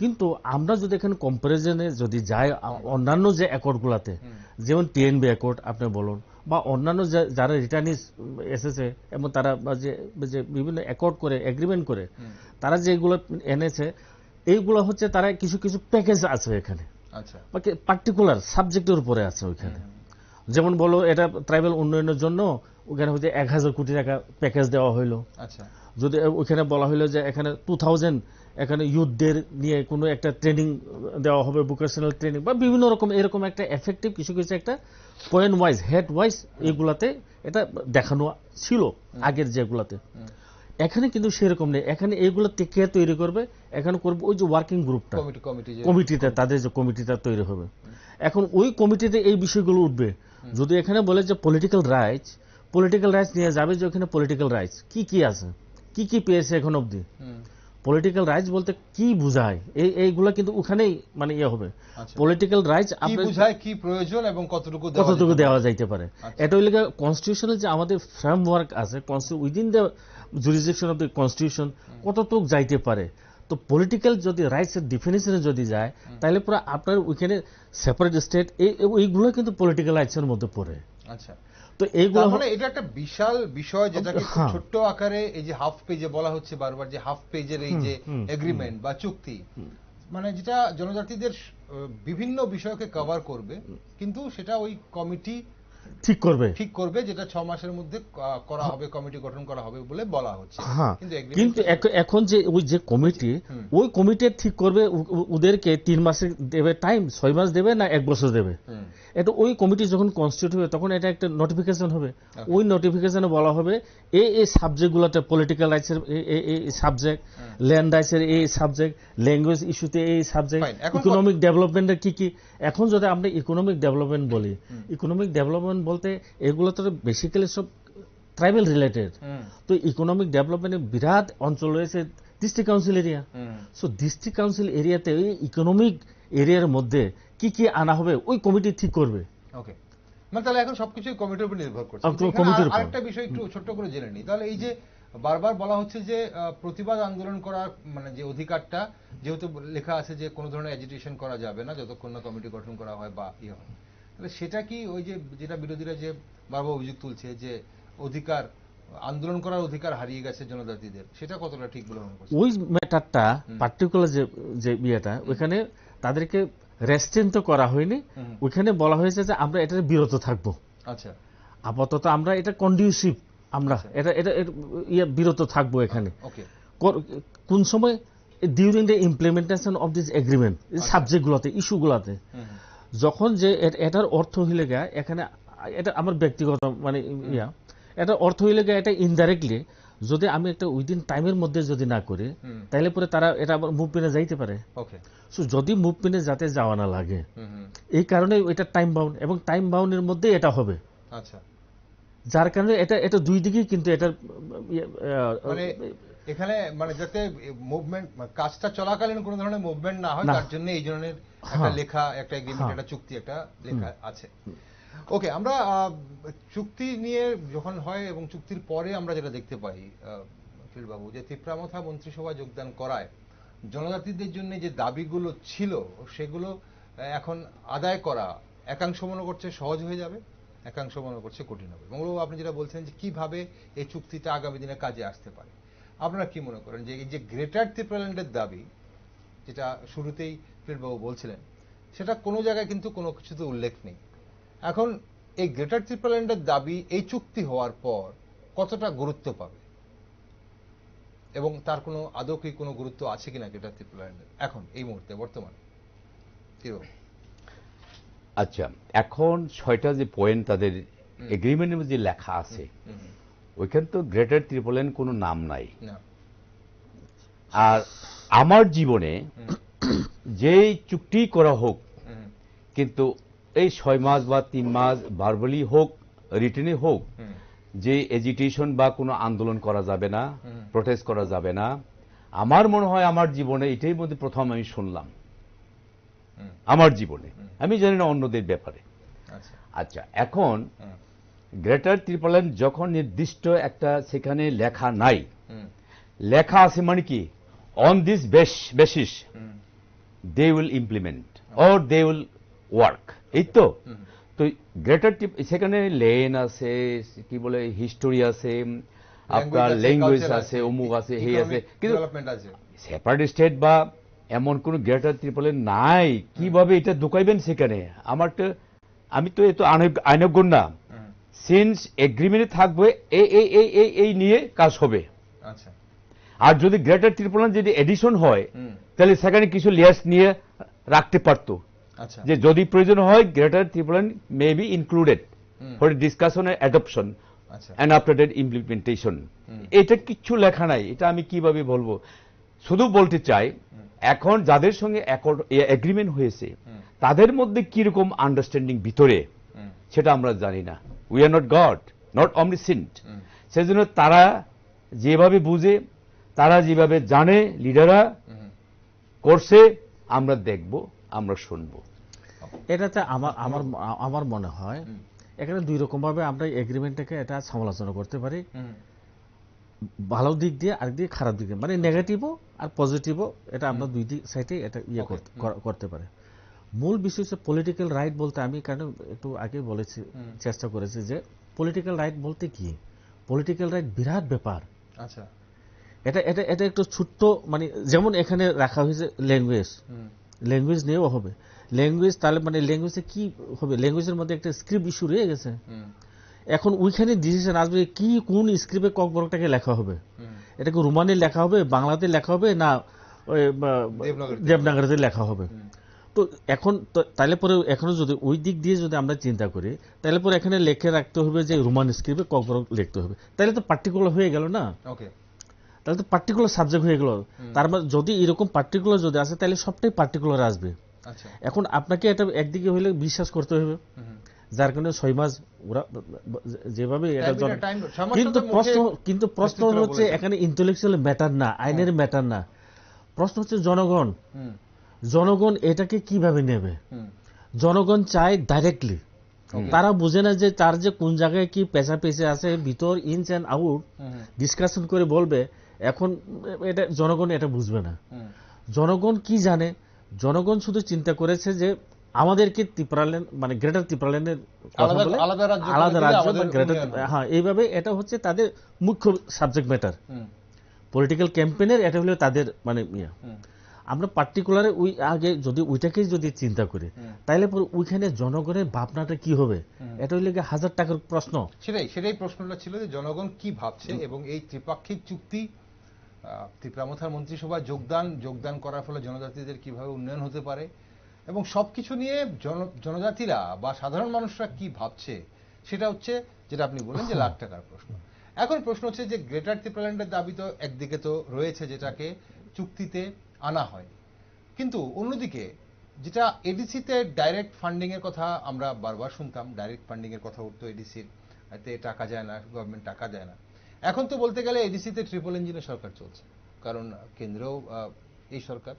কিন্তু আমরা যদি এখানে কম্পারিজনে যদি যাই অন্যান্য যে অ্যাকর্ডগুলোতে যেমন টিএনবি অ্যাকর্ড আপনি বলুন বা অন্যান্য যারা রিটার্নিস এসেছে এবং তারা যে যে বিভিন্ন অ্যাকর্ড করে এগ্রিমেন্ট করে তারা যেগুলো এনেছে এইগুলো হচ্ছে তারা কিছু কিছু প্যাকেজ আছে এখানে পার্টিকুলার আচ্ছা। সাবজেক্টের উপরে আছে ওইখানে যেমন বলো এটা ট্রাইবেল উন্নয়নের জন্য ওখানে হচ্ছে এক হাজার কোটি টাকা প্যাকেজ দেওয়া হইলো আচ্ছা। যদি ওইখানে বলা হইলো যে এখানে টু থাউজেন্ড এখানে ইউথদের নিয়ে কোনো একটা ট্রেনিং দেওয়া হবে ভোকেশনাল ট্রেনিং বা বিভিন্ন রকম এরকম একটা এফেক্টিভ কিছু কিছু একটা পয়েন্ট ওয়াইজ হেড ওয়াইজ এগুলাতে এটা দেখানো ছিল আগের যেগুলাতে এখানে কিন্তু সেরকম নেই এখানে এইগুলো কে তৈরি করবে এখানে করবে ওই যে ওয়ার্কিং গ্রুপটা কমিটিতে তাদের যে কমিটিটা তৈরি হবে এখন ওই কমিটিতে এই বিষয়গুলো উঠবে যদি এখানে বলে যে পলিটিক্যাল রাইটস পলিটিক্যাল রাইটস নিয়ে যাবে যে ওখানে পলিটিক্যাল রাইটস কি কি আছে কি কি পেয়েছে এখন অব্দি পলিটিক্যাল রাইটস বলতে কি বোঝায় এই এইগুলো কিন্তু ওখানেই মানে ইয়ে হবে পলিটিক্যাল রাইটস আপনি বোঝায় কি প্রয়োজন এবং কতটুকু কতটুকু দেওয়া যাইতে পারে আচ্ছা। এটা হইলে কনস্টিটিউশনাল যে আমাদের ফ্রেমওয়ার্ক আছে within the jurisdiction of the constitution কতটুকু যাইতে পারে তো পলিটিক্যাল যদি রাইটস এর ডিফিনেশনে যদি যায় তাহলে পুরো আপনার ওইখানে সেপারেট স্টেট এইগুলো কিন্তু পলিটিক্যাল রাইটস এর মধ্যে পড়ে আচ্ছা তো এইগুলো মানে এটা একটা বিশাল বিষয় যেটাকে হ্যাঁ। ছোট্ট আকারে এই যে হাফ পেজে বলা হচ্ছে বারবার যে হাফ পেজের এই যে এগ্রিমেন্ট বা চুক্তি মানে যেটা জনজাতিদের বিভিন্ন বিষয়কে কভার করবে কিন্তু সেটা ওই কমিটি ঠিক করবে ঠিক করবে যেটা ছ মাসের মধ্যে করা হবে কমিটি গঠন করা হবে বলে বলা হচ্ছে হ্যাঁ কিন্তু এখন যে ওই যে কমিটি ওই কমিটি ঠিক করবে ওদেরকে তিন মাসে দেবে টাইম ছয় মাস দেবে না এক বছর দেবে এটা ওই কমিটি যখন কনস্টিটিউট হবে তখন এটা একটা নোটিফিকেশন হবে ওই নোটিফিকেশনে বলা হবে এ এই সাবজেক্টগুলোতে পলিটিক্যাল রাইটসের এই সাবজেক্ট ল্যান্ড রাইটসের এই সাবজেক্ট ল্যাঙ্গুয়েজ ইস্যুতে এই সাবজেক্ট ইকোনমিক ডেভেলপমেন্টের কি কি এখন যদি আমরা ইকোনমিক ডেভেলপমেন্ট বলি ইকোনমিক ডেভেলপমেন্ট বলতে এগুলো তো বেসিক্যালি সব ট্রাইবেল রিলেটেড তো ইকোনমিক ডেভেলপমেন্টে বিরাট অঞ্চল রয়েছে district council area so district council এরিয়াতে ওই ইকোনমিক এরিয়ার মধ্যে কি কি আনা হবে ওই কমিটি ঠিক করবে ওকে মানে তাহলে এখন সবকিছু কমিটির উপর নির্ভর করছে আরেকটা বিষয় একটু ছোট্ট করে জেনে নিই তাহলে এই যে বারবার বলা হচ্ছে যে প্রতিবাদ আন্দোলন করার মানে যে অধিকারটা যেহেতু লেখা আছে যে কোনো ধরনের এজিটেশন করা যাবে না যতক্ষণ না কমিটি গঠন করা হয় বা ইয়ে হয় তাহলে সেটা কি ওই যে যেটা বিরোধীরা যে বারবার অভিযোগ তুলছে যে অধিকার আন্দোলন করার অধিকার হারিয়ে গেছে জনজাতিদের সেটা কতটা ঠিক বলে মনে করছে ওই ম্যাটারটা পার্টিকুলার যে যে ইয়েটা ওইখানে তাদেরকে রেস্টেন তো করা হয়নি ওইখানে বলা হয়েছে যে আমরা এটার বিরত থাকব আচ্ছা আপাতত আমরা এটা কন্ডিউসিভ আমরা আচ্ছা। এটা এটা ইয়ে বিরত থাকবো এখানে আচ্ছা, কোন সময় during the implementation of this agreement সাবজেক্টগুলোতে ইস্যুগুলোতে যখন যে এটার অর্থ হইলে গা এখানে এটা আমার ব্যক্তিগত মানে ইয়া এটা অর্থ হইলে গা এটা ইনডাইরেক্টলি যদি আমি একটা উইদিন টাইমের মধ্যে যদি না করি তাহলে পরে তারা এটা আবার মুভমেন্টে যাইতে পারে সো যদি মুভমেন্টে যাতে যাওয়া না লাগে এই কারণে এটা টাইম বাউন্ড এবং টাইম বাউন্ডের মধ্যে এটা হবে আচ্ছা যার কারণে এটা এটা দুই দিকেই কিন্তু এটা ইয়ে, মানে এখানে মানে যাতে মুভমেন্ট কাজটা চলাকালীন কোনো ধরনের মুভমেন্ট না হয় তার জন্য এই ধরনের একটা হ্যাঁ। লেখা একটা এগ্রিমেন্ট হ্যাঁ। একটা চুক্তি একটা লেখা আছে ওকে আমরা চুক্তি নিয়ে যখন হয় এবং চুক্তির পরে আমরা যেটা দেখতে পাই বাবু যে ত্রিপ্রামথা মন্ত্রিসভা যোগদান করায় জনজাতিদের জন্য যে দাবিগুলো ছিল সেগুলো এখন আদায় করা একাংশ মনে করছে সহজ হয়ে যাবে একাংশ মনে করছে কঠিন হবে মঙ্গলবাবু আপনি যেটা বলছেন যে কিভাবে এই চুক্তিটা আগামী দিনে কাজে আসতে পারে আপনারা কি মনে করেন যে এই যে গ্রেটার ত্রিপুরাল্যান্ডের দাবি যেটা শুরুতেই ফিরবাবু বলছিলেন সেটা কোনো জায়গায় কিন্তু কোনো কিছুতে উল্লেখ নেই এখন এই গ্রেটার ত্রিপুরাল্যান্ডের দাবি এই চুক্তি হওয়ার পর কতটা গুরুত্ব পাবে এবং তার কোনো আদৌ কি কোনো গুরুত্ব আছে কিনা গ্রেটার ত্রিপুরাল্যান্ডের এখন এই মুহূর্তে বর্তমানে কীরকম আচ্ছা এখন ছয়টা যে পয়েন্ট তাদের এগ্রিমেন্টের মধ্যে লেখা আছে ওইখানে তো গ্রেটার ত্রিপল এন কোনো নাম নাই আর আমার জীবনে যেই চুক্তি করা হোক কিন্তু এই ছয় মাস বা তিন মাস বারবলি হোক রিটেনে হোক যে এজিটেশন বা কোনো আন্দোলন করা যাবে না প্রটেস্ট করা যাবে না আমার মনে হয় আমার জীবনে এটাই মধ্যে প্রথম আমি শুনলাম আমার জীবনে আমি জানি না অন্যদের ব্যাপারে আচ্ছা, আচ্ছা এখন গ্রেটার ত্রিপলেন যখন নির্দিষ্ট একটা সেখানে লেখা নাই লেখা আছে মানে কি on this basis they will implement or they will work এই তো তো গ্রেটার সেখানে লেন আছে কি বলে হিস্টোরি আছে আপনার ল্যাঙ্গুয়েজ আছে অমুক আছে হে আছে কিন্তু সেপারেট স্টেট বা এমন কোন গ্রেটার ত্রিপলে নাই কিভাবে এটা ঢুকাইবেন সেখানে আমার তো আমি তো এত আইনজ্ঞ না সিন্স এগ্রিমেন্টে থাকবে এই নিয়ে কাজ হবে আচ্ছা। আর যদি গ্রেটার ত্রিপলান যদি এডিশন হয় তাহলে সেখানে কিছু লেয়ার্স নিয়ে রাখতে পারত আচ্ছা। যে যদি প্রয়োজন হয় greater Tipraland may be included for discussion adoption and adopted implementation এটা কিছু লেখা নাই এটা আমি কিভাবে বলবো শুধু বলতে চাই এখন যাদের সঙ্গে এগ্রিমেন্ট হয়েছে তাদের মধ্যে কিরকম আন্ডারস্ট্যান্ডিং ভিতরে সেটা আমরা জানি না we are not god not omniscient সেজন্য তারা যেভাবে বুঝে তারা যেভাবে জানে লিডাররা করছে আমরা দেখব আমরা শুনব এটাতে আমার আমার আমার মনে হয় এখানে দুই রকম ভাবে আমরা এগ্রিমেন্টটাকে এটা সমালোচনা করতে পারি ভালো দিক দিয়ে আরেক দিকে খারাপ দিক দিয়ে মানে নেগেটিভও আর পজিটিভও এটা আমরা দুই দিক সাইডে এটা ইয়ে করতে পারে মূল বিষয় হচ্ছে পলিটিক্যাল রাইট বলতে আমি কারণ একটু আগে বলেছি চেষ্টা করেছি যে পলিটিক্যাল রাইট বলতে কি পলিটিক্যাল রাইট বিরাট ব্যাপার আচ্ছা এটা এটা এটা একটু ছোট্ট মানে যেমন এখানে রাখা হয়েছে ল্যাঙ্গুয়েজ ল্যাঙ্গুয়েজ নিয়েও হবে ল্যাঙ্গুয়েজ তাহলে মানে ল্যাঙ্গুয়েজে কি হবে ল্যাঙ্গুয়েজের মধ্যে একটা স্ক্রিপ্ট ইস্যু রয়ে গেছে এখন ওইখানে ডিসিশন আসবে কি কোন স্ক্রিপে ককবরকটাকে লেখা হবে এটাকে রোমানে লেখা হবে বাংলাতে লেখা হবে না দেবনাগরীতে লেখা হবে তো এখন তাহলে পরে এখনো যদি ওই দিক দিয়ে যদি আমরা চিন্তা করি তাহলে পরে এখানে লেখে রাখতে হবে যে রোমান কক ককবরক লিখতে হবে তাহলে তো পার্টিকুলার হয়ে গেল না তাহলে তো পার্টিকুলার সাবজেক্ট হয়ে গেল তার মানে যদি এরকম পার্টিকুলার যদি আসে তাহলে সবটাই পার্টিকুলার আসবে আচ্ছা। এখন আপনাকে এটা একদিকে হইলে বিশ্বাস করতে হবে যার কারণে ছয় মাস ওরা যেভাবে কিন্তু প্রশ্ন কিন্তু প্রশ্ন হচ্ছে এখানে ইন্টেলেকচুয়াল ম্যাটার না আইনের ম্যাটার না প্রশ্ন হচ্ছে জনগণ জনগণ এটাকে কিভাবে নেবে জনগণ চায় ডাইরেক্টলি তারা বুঝে না যে তার যে কোন জায়গায় কি পেশা পেশে আছে ভিতর ইনস অ্যান্ড আউট ডিসকাশন করে বলবে এখন এটা জনগণ এটা বুঝবে না জনগণ কি জানে জনগণ শুধু চিন্তা করেছে যে আমাদেরকে ত্রিপুরালেন মানে গ্রেটার ত্রিপুরালেনের আলাদা রাজ্য হ্যাঁ এইভাবে এটা হচ্ছে তাদের মুখ্য সাবজেক্ট ম্যাটার পলিটিক্যাল ক্যাম্পেনের এটা হলো তাদের মানে ইয়ে আমরা পার্টিকুলার ওই আগে যদি ওইটাকে যদি চিন্তা করি তাহলে পর ওইখানে জনগণের ভাবনাটা কি হবে এটা হইলে হাজার টাকার প্রশ্ন সেটাই সেটাই প্রশ্নটা ছিল যে জনগণ কি ভাবছে এবং এই ত্রিপাক্ষিক চুক্তি ত্রিপুরা মন্ত্রিসভায় যোগদান যোগদান করার ফলে জনজাতিদের কিভাবে উন্নয়ন হতে পারে এবং সব কিছু নিয়ে জনজাতিরা বা সাধারণ মানুষরা কি ভাবছে সেটা হচ্ছে যেটা আপনি বললেন যে লাখ টাকার প্রশ্ন এখন প্রশ্ন হচ্ছে যে গ্রেটার ত্রিপুরাল্যান্ডের দাবি তো একদিকে তো রয়েছে যেটাকে চুক্তিতে আনা হয় কিন্তু অন্যদিকে যেটা এডিসিতে ডাইরেক্ট ফান্ডিংয়ের কথা আমরা বারবার শুনতাম ডাইরেক্ট ফান্ডিংয়ের কথা উঠতো এডিসির এতে টাকা যায় না গভর্নমেন্ট টাকা দেয় না এখন তো বলতে গেলে এডিসিতে ট্রিপল ইঞ্জিনের সরকার চলছে কারণ কেন্দ্রেও এই সরকার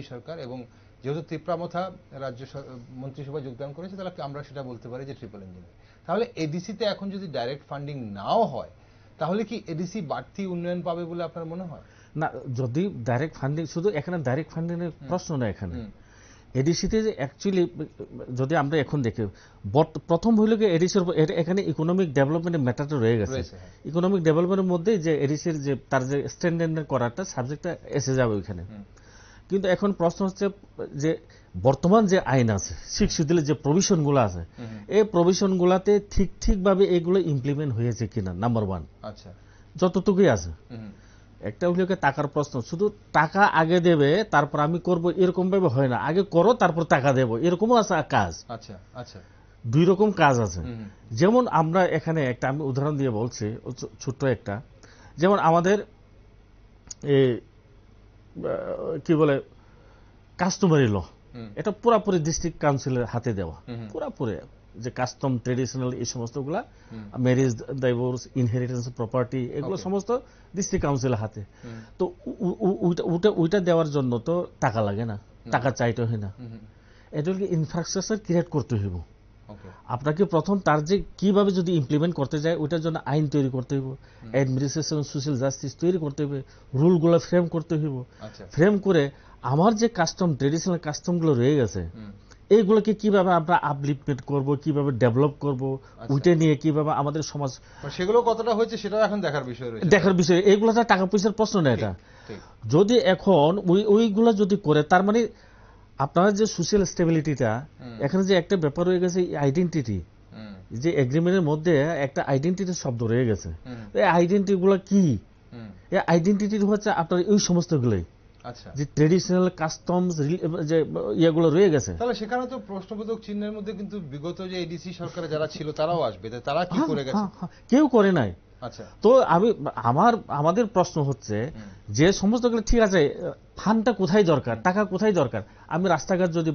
এই সরকার এবং যেহেতু ত্রিপ্রামথা রাজ্য মন্ত্রিসভায় যোগদান করেছে তাহলে আমরা সেটা বলতে পারি যে ট্রিপল ইঞ্জিন তাহলে এডিসিতে এখন যদি ডাইরেক্ট ফান্ডিং নাও হয় তাহলে কি এডিসি বাড়তি উন্নয়ন পাবে বলে আপনার মনে হয় না যদি ডাইরেক্ট ফান্ডিং শুধু এখানে ডাইরেক্ট ফান্ডিংয়ের প্রশ্ন না এখানে এডিসিতে যে অ্যাকচুয়ালি যদি আমরা এখন দেখি প্রথম হইল কি এডিসির এখানে ইকোনমিক ডেভেলপমেন্টের ম্যাটারটা রয়ে গেছে ইকোনমিক ডেভেলপমেন্টের হ্যাঁ। মধ্যেই যে এডিসির যে তার যে স্ট্যান্ডার্ড করাটা সাবজেক্টটা এসে যাবে ওইখানে কিন্তু এখন প্রশ্ন হচ্ছে যে বর্তমান যে আইন আছে শিক্ষুদের যে প্রভিশনগুলো আছে এই প্রভিশনগুলোতে ঠিক ঠিকভাবে এগুলো ইমপ্লিমেন্ট হয়েছে কিনা নাম্বার ওয়ান আচ্ছা যতটুকুই আছে একটা অভিযোগে টাকার প্রশ্ন শুধু টাকা আগে দেবে তারপর আমি করব এরকম ভাবে হয় না আগে করো তারপর টাকা দেব এরকমও আছে কাজ আচ্ছা আচ্ছা দুই রকম কাজ আছে যেমন আমরা এখানে একটা আমি উদাহরণ দিয়ে বলছি ছোট্ট একটা যেমন আমাদের কি বলে কাস্টমারি ল এটা পুরাপুরি ডিস্ট্রিক্ট কাউন্সিলের হাতে দেওয়া পুরাপুরি যে কাস্টম ট্রেডিশনাল এই সমস্তগুলা ম্যারেজ ডাইভোর্স ইনহেরিটেন্স প্রপার্টি এগুলো সমস্ত ডিস্ট্রিক্ট কাউন্সিলের হাতে তো ওইটা ওইটা দেওয়ার জন্য তো টাকা লাগে না টাকা চাইতে হয় না এটাকে ইনফ্রাস্ট্রাকচার ক্রিয়েট করতে হইব আপনাকে প্রথম তার যে কিভাবে যদি ইমপ্লিমেন্ট করতে যায় ওইটার জন্য আইন তৈরি করতে হইব অ্যাডমিনিস্ট্রেশন সোশ্যাল জাস্টিস তৈরি করতে হবে রুলগুলো ফ্রেম করতে হইব ফ্রেম আচ্ছা। করে আমার যে কাস্টম ট্রেডিশনাল কাস্টমগুলো রয়ে গেছে এইগুলোকে কিভাবে আমরা আপলিফমেন্ট করব কিভাবে ডেভেলপ করব উইটে আচ্ছা। নিয়ে কিভাবে আমাদের সমাজ সেগুলো কতটা হয়েছে সেটা এখন দেখার বিষয় দেখার বিষয় এগুলো টাকা পয়সার প্রশ্ন না এটা যদি এখন ওই ওইগুলো যদি করে তার মানে আপনারা যে সোশ্যাল স্টেবিলিটিটা এখানে যে একটা ব্যাপার হয়ে গেছে আইডেন্টিটি যে এগ্রিমেন্টের মধ্যে একটা আইডেন্টিটির শব্দ রয়ে গেছে এই গুলো কি এই আইডেন্টিটি হচ্ছে আপনার এই সমস্ত গুলোই আচ্ছা। যে ট্রেডিশনাল কাস্টমস যে ইয়েগুলো রয়ে গেছে তাহলে সেখানে তো প্রশ্নবোধক চিহ্নের মধ্যে কিন্তু বিগত যে এডিসি সরকারে যারা ছিল তারাও আসবে তারা কি হ্যাঁ, করে হ্যাঁ, গেছে হ্যাঁ। কেউ করে নাই আচ্ছা। তো আমি আমার আমাদের প্রশ্ন হচ্ছে যে সমস্ত ঠিক আছে ফান্ডটা কোথায় দরকার টাকা কোথায় দরকার আমি রাস্তাঘাট যদি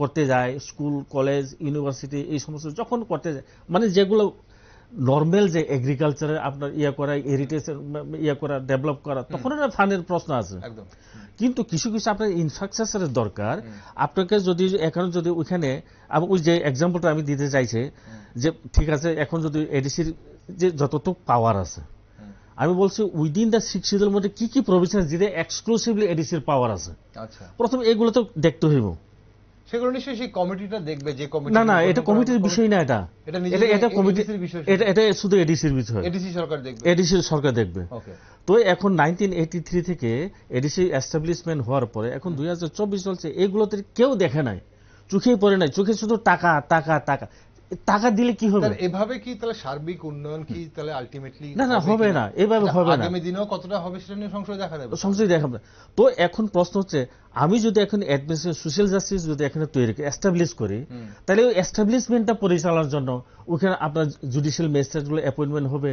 করতে যাই স্কুল কলেজ ইউনিভার্সিটি এই সমস্ত যখন করতে যাই মানে যেগুলো নর্মাল যে এগ্রিকালচারে আপনার ইয়ে করা হেরিটেজ ইয়ে করা ডেভেলপ করা তখন একটা ফান্ডের প্রশ্ন আছে কিন্তু কিছু কিছু আপনার ইনফ্রাস্ট্রাকচারের দরকার আপনাকে যদি এখন যদি ওইখানে ওই যে এক্সাম্পলটা আমি দিতে চাইছি যে ঠিক আছে এখন যদি এডিসির যে যতটুকু পাওয়ার আছে আমি বলছি উইদিন দ্য সিক্স সিজের মধ্যে কি কি প্রভিশন যে এক্সক্লুসিভলি এডিসির পাওয়ার আছে আচ্ছা। প্রথম এগুলো তো দেখতে হইব সেগুলো নিশ্চয়ই সেই কমিটিটা দেখবে যে কমিটি না না এটা কমিটির বিষয় না এটা এটা এটা কমিটির বিষয় এটা এটা শুধু এডিসির বিষয় এডিসি সরকার দেখবে এডিসি সরকার দেখবে তো এখন থেকে এডিসি এস্টাবলিশমেন্ট হওয়ার পরে এখন চব্বিশ চলছে এগুলোতে কেউ দেখে নাই চোখেই পড়ে নাই চোখে শুধু টাকা টাকা টাকা টাকা দিলে কি হবে এভাবে কি তাহলে সার্বিক উন্নয়ন কি তাহলে আলটিমেটলি না না হবে না এভাবে হবে না আগামী দিনেও কতটা হবে সেটা নিয়ে সংশয় দেখা যাবে সংশয় দেখা যাবে তো এখন প্রশ্ন হচ্ছে আমি যদি এখন অ্যাডমিনিস্ট্রেশন সোশ্যাল জাস্টিস যদি এখানে তৈরি এস্টাবলিশ করি তাহলে ওই এস্টাবলিশমেন্টটা পরিচালনার জন্য ওখানে আপনার জুডিশিয়াল ম্যাজিস্ট্রেটগুলো অ্যাপয়েন্টমেন্ট হবে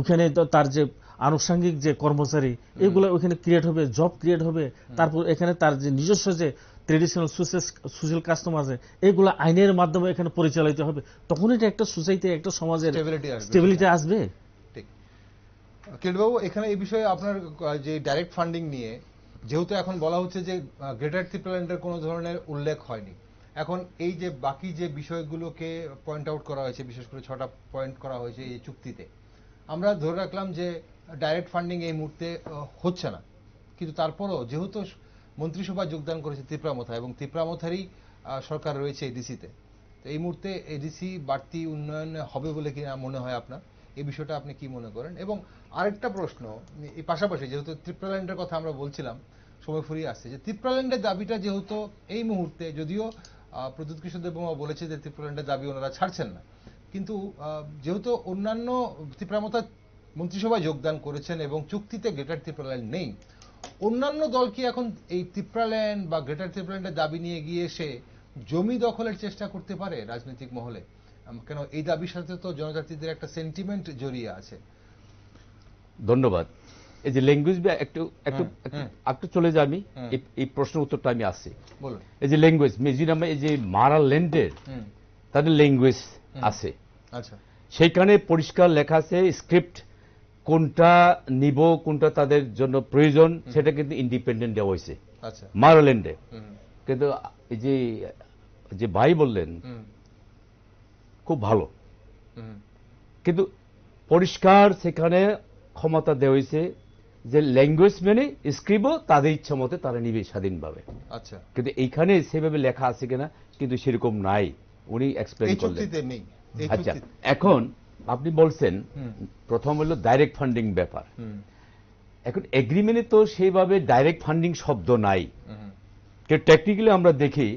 ওখানে তার যে আনুষঙ্গিক যে কর্মচারী এগুলো ওখানে ক্রিয়েট হবে জব ক্রিয়েট হবে তারপর এখানে তার যে নিজস্ব যে ট্রেডিশনাল সোশ্যাল কাস্টম আছে এগুলো আইনের মাধ্যমে এখানে পরিচালিত হবে তখন এটা একটা সোসাইটি একটা সমাজের স্টেবিলিটি আসবে কেটবাবু এখানে এই বিষয়ে আপনার যে ডাইরেক্ট ফান্ডিং নিয়ে যেহেতু এখন বলা হচ্ছে যে গ্রেটার ত্রিপ্ল্যান্ডের কোনো ধরনের উল্লেখ হয়নি এখন এই যে বাকি যে বিষয়গুলোকে পয়েন্ট আউট করা হয়েছে বিশেষ করে ছটা পয়েন্ট করা হয়েছে এই চুক্তিতে আমরা ধরে রাখলাম যে ডাইরেক্ট ফান্ডিং এই মুহূর্তে হচ্ছে না কিন্তু তারপরও যেহেতু মন্ত্রিসভায় যোগদান করেছে ত্রিপ্রামথা এবং ত্রিপ্রামথারই সরকার রয়েছে এডিসিতে তো এই মুহূর্তে এডিসি বাড়তি উন্নয়ন হবে বলে কি মনে হয় আপনার এই বিষয়টা আপনি কি মনে করেন এবং আরেকটা প্রশ্ন এই পাশাপাশি যেহেতু ত্রিপ্রাল্যান্ডের কথা আমরা বলছিলাম সময় ফুরিয়ে আসছে যে ত্রিপ্রাল্যান্ডের দাবিটা যেহেতু এই মুহূর্তে যদিও প্রদ্যুৎ কিশোর দেববর্মা বলেছে যে ত্রিপ্রাল্যান্ডের দাবি ওনারা ছাড়ছেন না কিন্তু যেহেতু অন্যান্য ত্রিপ্রামতা মন্ত্রিসভায় যোগদান করেছেন এবং চুক্তিতে গ্রেটার ত্রিপ্রাল্যান্ড নেই অন্যান্য দল কি এখন এই ত্রিপ্রাল্যান্ড বা গ্রেটার ত্রিপ্রাল্যান্ডের দাবি নিয়ে গিয়ে সে জমি দখলের চেষ্টা করতে পারে রাজনৈতিক মহলে কেন এই দাবির সাথে তো জনজাতিদের একটা সেন্টিমেন্ট জড়িয়ে আছে ধন্যবাদ এই যে ল্যাঙ্গুয়েজ একটু হ্যাঁ, হ্যাঁ। একটু একটু চলে যাই আমি হ্যাঁ। এই প্রশ্ন উত্তরটা আমি আসি বলুন এই যে ল্যাঙ্গুয়েজ মিজোরামে এই যে মারা ল্যান্ডের তাদের ল্যাঙ্গুয়েজ আছে আচ্ছা সেখানে পরিষ্কার লেখা আছে স্ক্রিপ্ট কোনটা নিব কোনটা তাদের জন্য প্রয়োজন সেটা কিন্তু ইন্ডিপেন্ডেন্ট দেওয়া হয়েছে আচ্ছা। মারোল্যান্ডে কিন্তু যে ভাই বললেন খুব ভালো কিন্তু পরিষ্কার সেখানে ক্ষমতা দেওয়া হয়েছে যে ল্যাঙ্গুয়েজ মেনে স্ক্রিপ্টও তাদের ইচ্ছা মতে তারা নিবে স্বাধীনভাবে আচ্ছা কিন্তু এইখানে সেভাবে লেখা আছে কিনা কিন্তু সেরকম নাই উনি এক্সপ্লেন করলেন আচ্ছা এখন আপনি বলছেন প্রথম হলো ডাইরেক্ট ফান্ডিং ব্যাপার এখন এগ্রিমেন্টে তো সেইভাবে ডাইরেক্ট ফান্ডিং শব্দ নাই টেকনিক্যালি আমরা দেখি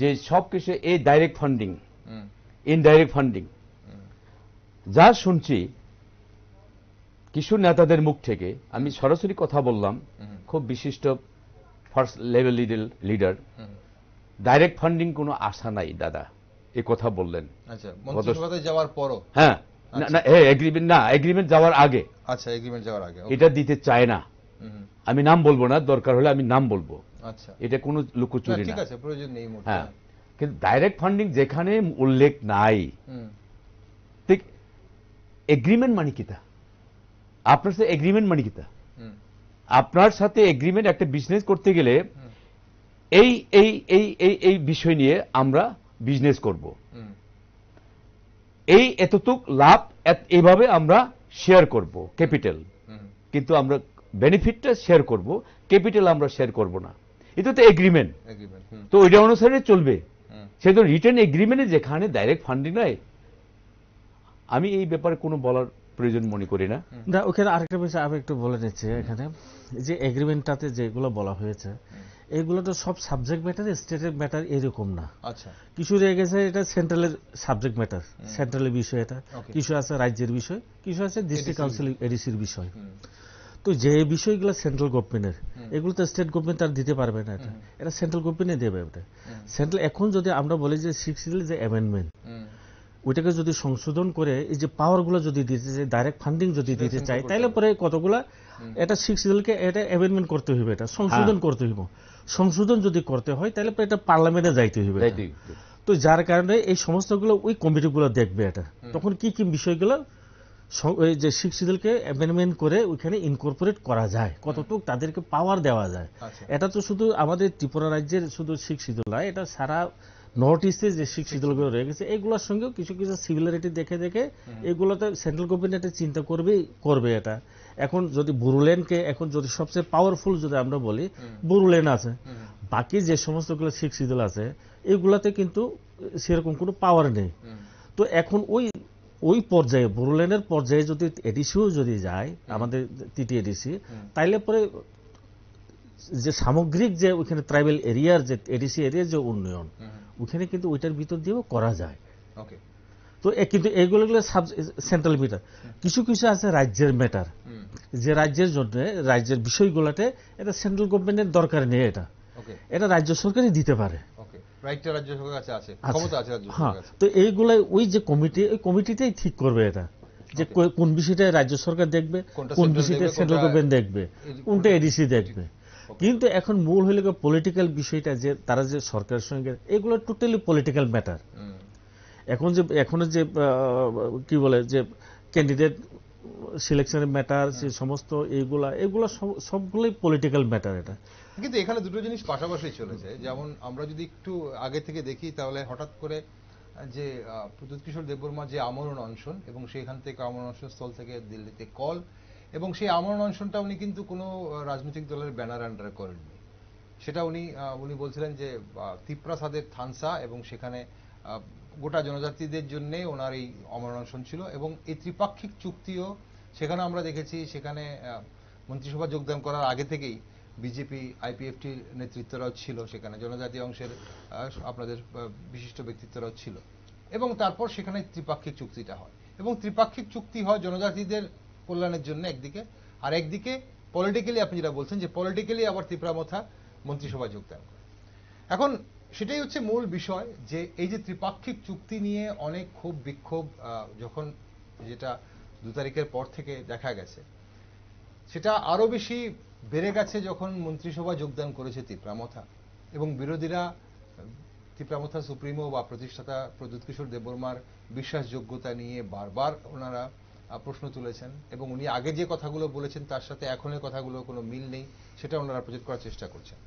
যে সব কিছু a direct funding indirect funding যা শুনছি কিছু নেতাদের মুখ থেকে আমি সরাসরি কথা বললাম খুব বিশিষ্ট first level leader direct funding কোনো আশা নাই দাদা এ কথা বললেন আচ্ছা, যাওয়ার পরও হ্যাঁ আচ্ছা। এগ্রিমেন্ট যাওয়ার আগে আচ্ছা, এটা দিতে চায় না আমি নাম বলবো না দরকার হলে আমি নাম বলবো এটা কোন লুকোচুরি না হ্যাঁ কিন্তু ডাইরেক্ট ফান্ডিং যেখানে উল্লেখ নাই ঠিক এগ্রিমেন্ট মানে কিতা আপনার সাথে এগ্রিমেন্ট মানে কিতা আপনার সাথে এগ্রিমেন্ট একটা বিজনেস করতে গেলে এই এই এই এই বিষয় নিয়ে আমরা বিজনেস করব এই এতটুক লাভ এইভাবে আমরা শেয়ার করব ক্যাপিটাল কিন্তু আমরা বেনিফিটটা শেয়ার করব ক্যাপিটাল আমরা শেয়ার করব না এটা তো এগ্রিমেন্ট তো ওইটা অনুসারে চলবে সেজন্য রিটার্ন এগ্রিমেন্টে যেখানে ডাইরেক্ট ফান্ডিং নাই আমি এই ব্যাপারে কোনো বলার প্রয়োজন মনে করি না ওখানে আরেকটা বিষয় আমি একটু বলে দিচ্ছি এখানে যে এগ্রিমেন্টটাতে যেগুলো বলা হয়েছে এগুলো তো সব সাবজেক্ট ম্যাটার স্টেটের ম্যাটার এরকম না আচ্ছা কিছু রয়ে গেছে এটা সেন্ট্রালের সাবজেক্ট ম্যাটার সেন্ট্রালের বিষয় এটা কিছু আছে রাজ্যের বিষয় কিছু আছে ডিস্ট্রিক্ট কাউন্সিল এডিসির বিষয় তো যে বিষয়গুলো সেন্ট্রাল গভর্নমেন্টের এগুলো তো স্টেট গভর্নমেন্ট তার দিতে পারবে না এটা এটা সেন্ট্রাল গভর্নমেন্টে দেবে ওটা সেন্ট্রাল এখন যদি আমরা বলি যে সিক্স যে অ্যামেন্ডমেন্ট ওইটাকে যদি সংশোধন করে এই যে পাওয়ারগুলো যদি দিতে চাই ডাইরেক্ট ফান্ডিং যদি দিতে চাই তাহলে পরে কতগুলা এটা সিক্স জেলকে এটা অ্যামেন্ডমেন্ট করতে হইবে এটা সংশোধন হ্যাঁ। করতে হইব সংশোধন যদি করতে হয় তাহলে এটা পার্লামেন্টে যাইতে হইবে তো যার কারণে এই সমস্তগুলো ওই কমিটিগুলো দেখবে এটা তখন কি কি বিষয়গুলো যে সিক্স শিডিউলকে অ্যামেন্ডমেন্ট করে ওইখানে ইনকর্পোরেট করা যায় কতটুক তাদেরকে পাওয়ার দেওয়া যায় আচ্ছা। এটা তো শুধু আমাদের ত্রিপুরা রাজ্যের শুধু সিক্স শিডিউল নয় এটা সারা নর্থ ইস্টে যে শীতলগুলো রয়ে গেছে এগুলোর সঙ্গেও কিছু কিছু সিমিলারিটি দেখে দেখে এগুলোতে সেন্ট্রাল গভর্নমেন্ট চিন্তা করবে করবে এটা এখন যদি বুরুলেনকে এখন যদি সবচেয়ে পাওয়ারফুল যদি আমরা বলি বুরুলেন আছে বাকি যে সমস্তগুলো শিখ সিদল আছে এগুলাতে কিন্তু সেরকম কোনো পাওয়ার নেই তো এখন ওই ওই পর্যায়ে বুরুলেনের পর্যায়ে যদি এডিসিও যদি যায় আমাদের টিটি এডিসি তাইলে পরে যে সামগ্রিক যে ওইখানে ট্রাইবেল এরিয়ার যে এডিসি এরিয়ার যে উন্নয়ন ওইখানে কিন্তু ওইটার ভিতর দিয়েও করা যায় তো কিন্তু এগুলো সাব সেন্ট্রাল মিটার কিছু কিছু আছে রাজ্যের ম্যাটার যে রাজ্যের জন্য রাজ্যের বিষয়গুলোতে এটা সেন্ট্রাল গভর্নমেন্টের দরকার নেই এটা এটা রাজ্য সরকারই দিতে পারে হ্যাঁ তো এইগুলো ওই যে কমিটি ওই কমিটিতেই ঠিক করবে এটা যে কোন বিষয়টা রাজ্য সরকার দেখবে কোন বিষয়টা সেন্ট্রাল গভর্নমেন্ট দেখবে কোনটা এডিসি দেখবে কিন্তু এখন মূল হইল পলিটিক্যাল বিষয়টা যে তারা যে সরকারের সঙ্গে এগুলো টোটালি পলিটিক্যাল ম্যাটার এখন যে এখনো যে কি বলে যে ক্যান্ডিডেট সিলেকশন ম্যাটার সে সমস্ত এইগুলা এগুলো সবগুলোই পলিটিক্যাল ম্যাটার এটা কিন্তু এখানে দুটো জিনিস পাশাপাশি চলেছে যেমন আমরা যদি একটু আগে থেকে দেখি তাহলে হঠাৎ করে যে প্রদ্যুৎ কিশোর দেববর্মা যে আমরণ অনশন এবং সেখান থেকে আমরণ অনশন স্থল থেকে দিল্লিতে কল এবং সেই আমরণ অনশনটা উনি কিন্তু কোনো রাজনৈতিক দলের ব্যানার আন্ডারে করেননি সেটা উনি উনি বলছিলেন যে তিপ্রাসাদের থানসা এবং সেখানে গোটা জনজাতিদের জন্য ওনার এই অমরণ অনশন ছিল এবং এই ত্রিপাক্ষিক চুক্তিও সেখানে আমরা দেখেছি সেখানে মন্ত্রিসভা যোগদান করার আগে থেকেই বিজেপি আইপিএফটির নেতৃত্বরাও ছিল সেখানে জনজাতি অংশের আপনাদের বিশিষ্ট ব্যক্তিত্বরাও ছিল এবং তারপর সেখানে ত্রিপাক্ষিক চুক্তিটা হয় এবং ত্রিপাক্ষিক চুক্তি হয় জনজাতিদের কল্যাণের জন্য একদিকে আর একদিকে পলিটিক্যালি আপনি যেটা বলছেন যে পলিটিক্যালি আবার ত্রিপুরা মথা মন্ত্রিসভায় যোগদান করে এখন সেটাই হচ্ছে মূল বিষয় যে এই যে ত্রিপাক্ষিক চুক্তি নিয়ে অনেক ক্ষোভ বিক্ষোভ যখন যেটা দু তারিখের পর থেকে দেখা গেছে সেটা আরও বেশি বেড়ে গেছে যখন মন্ত্রিসভা যোগদান করেছে ত্রিপ্রামথা এবং বিরোধীরা ত্রিপ্রামথা সুপ্রিমো বা প্রতিষ্ঠাতা প্রদ্যুৎ কিশোর দেববর্মার বিশ্বাসযোগ্যতা নিয়ে বারবার ওনারা প্রশ্ন তুলেছেন এবং উনি আগে যে কথাগুলো বলেছেন তার সাথে এখনের কথাগুলো কোনো মিল নেই সেটা ওনারা প্রজেক্ট করার চেষ্টা করছেন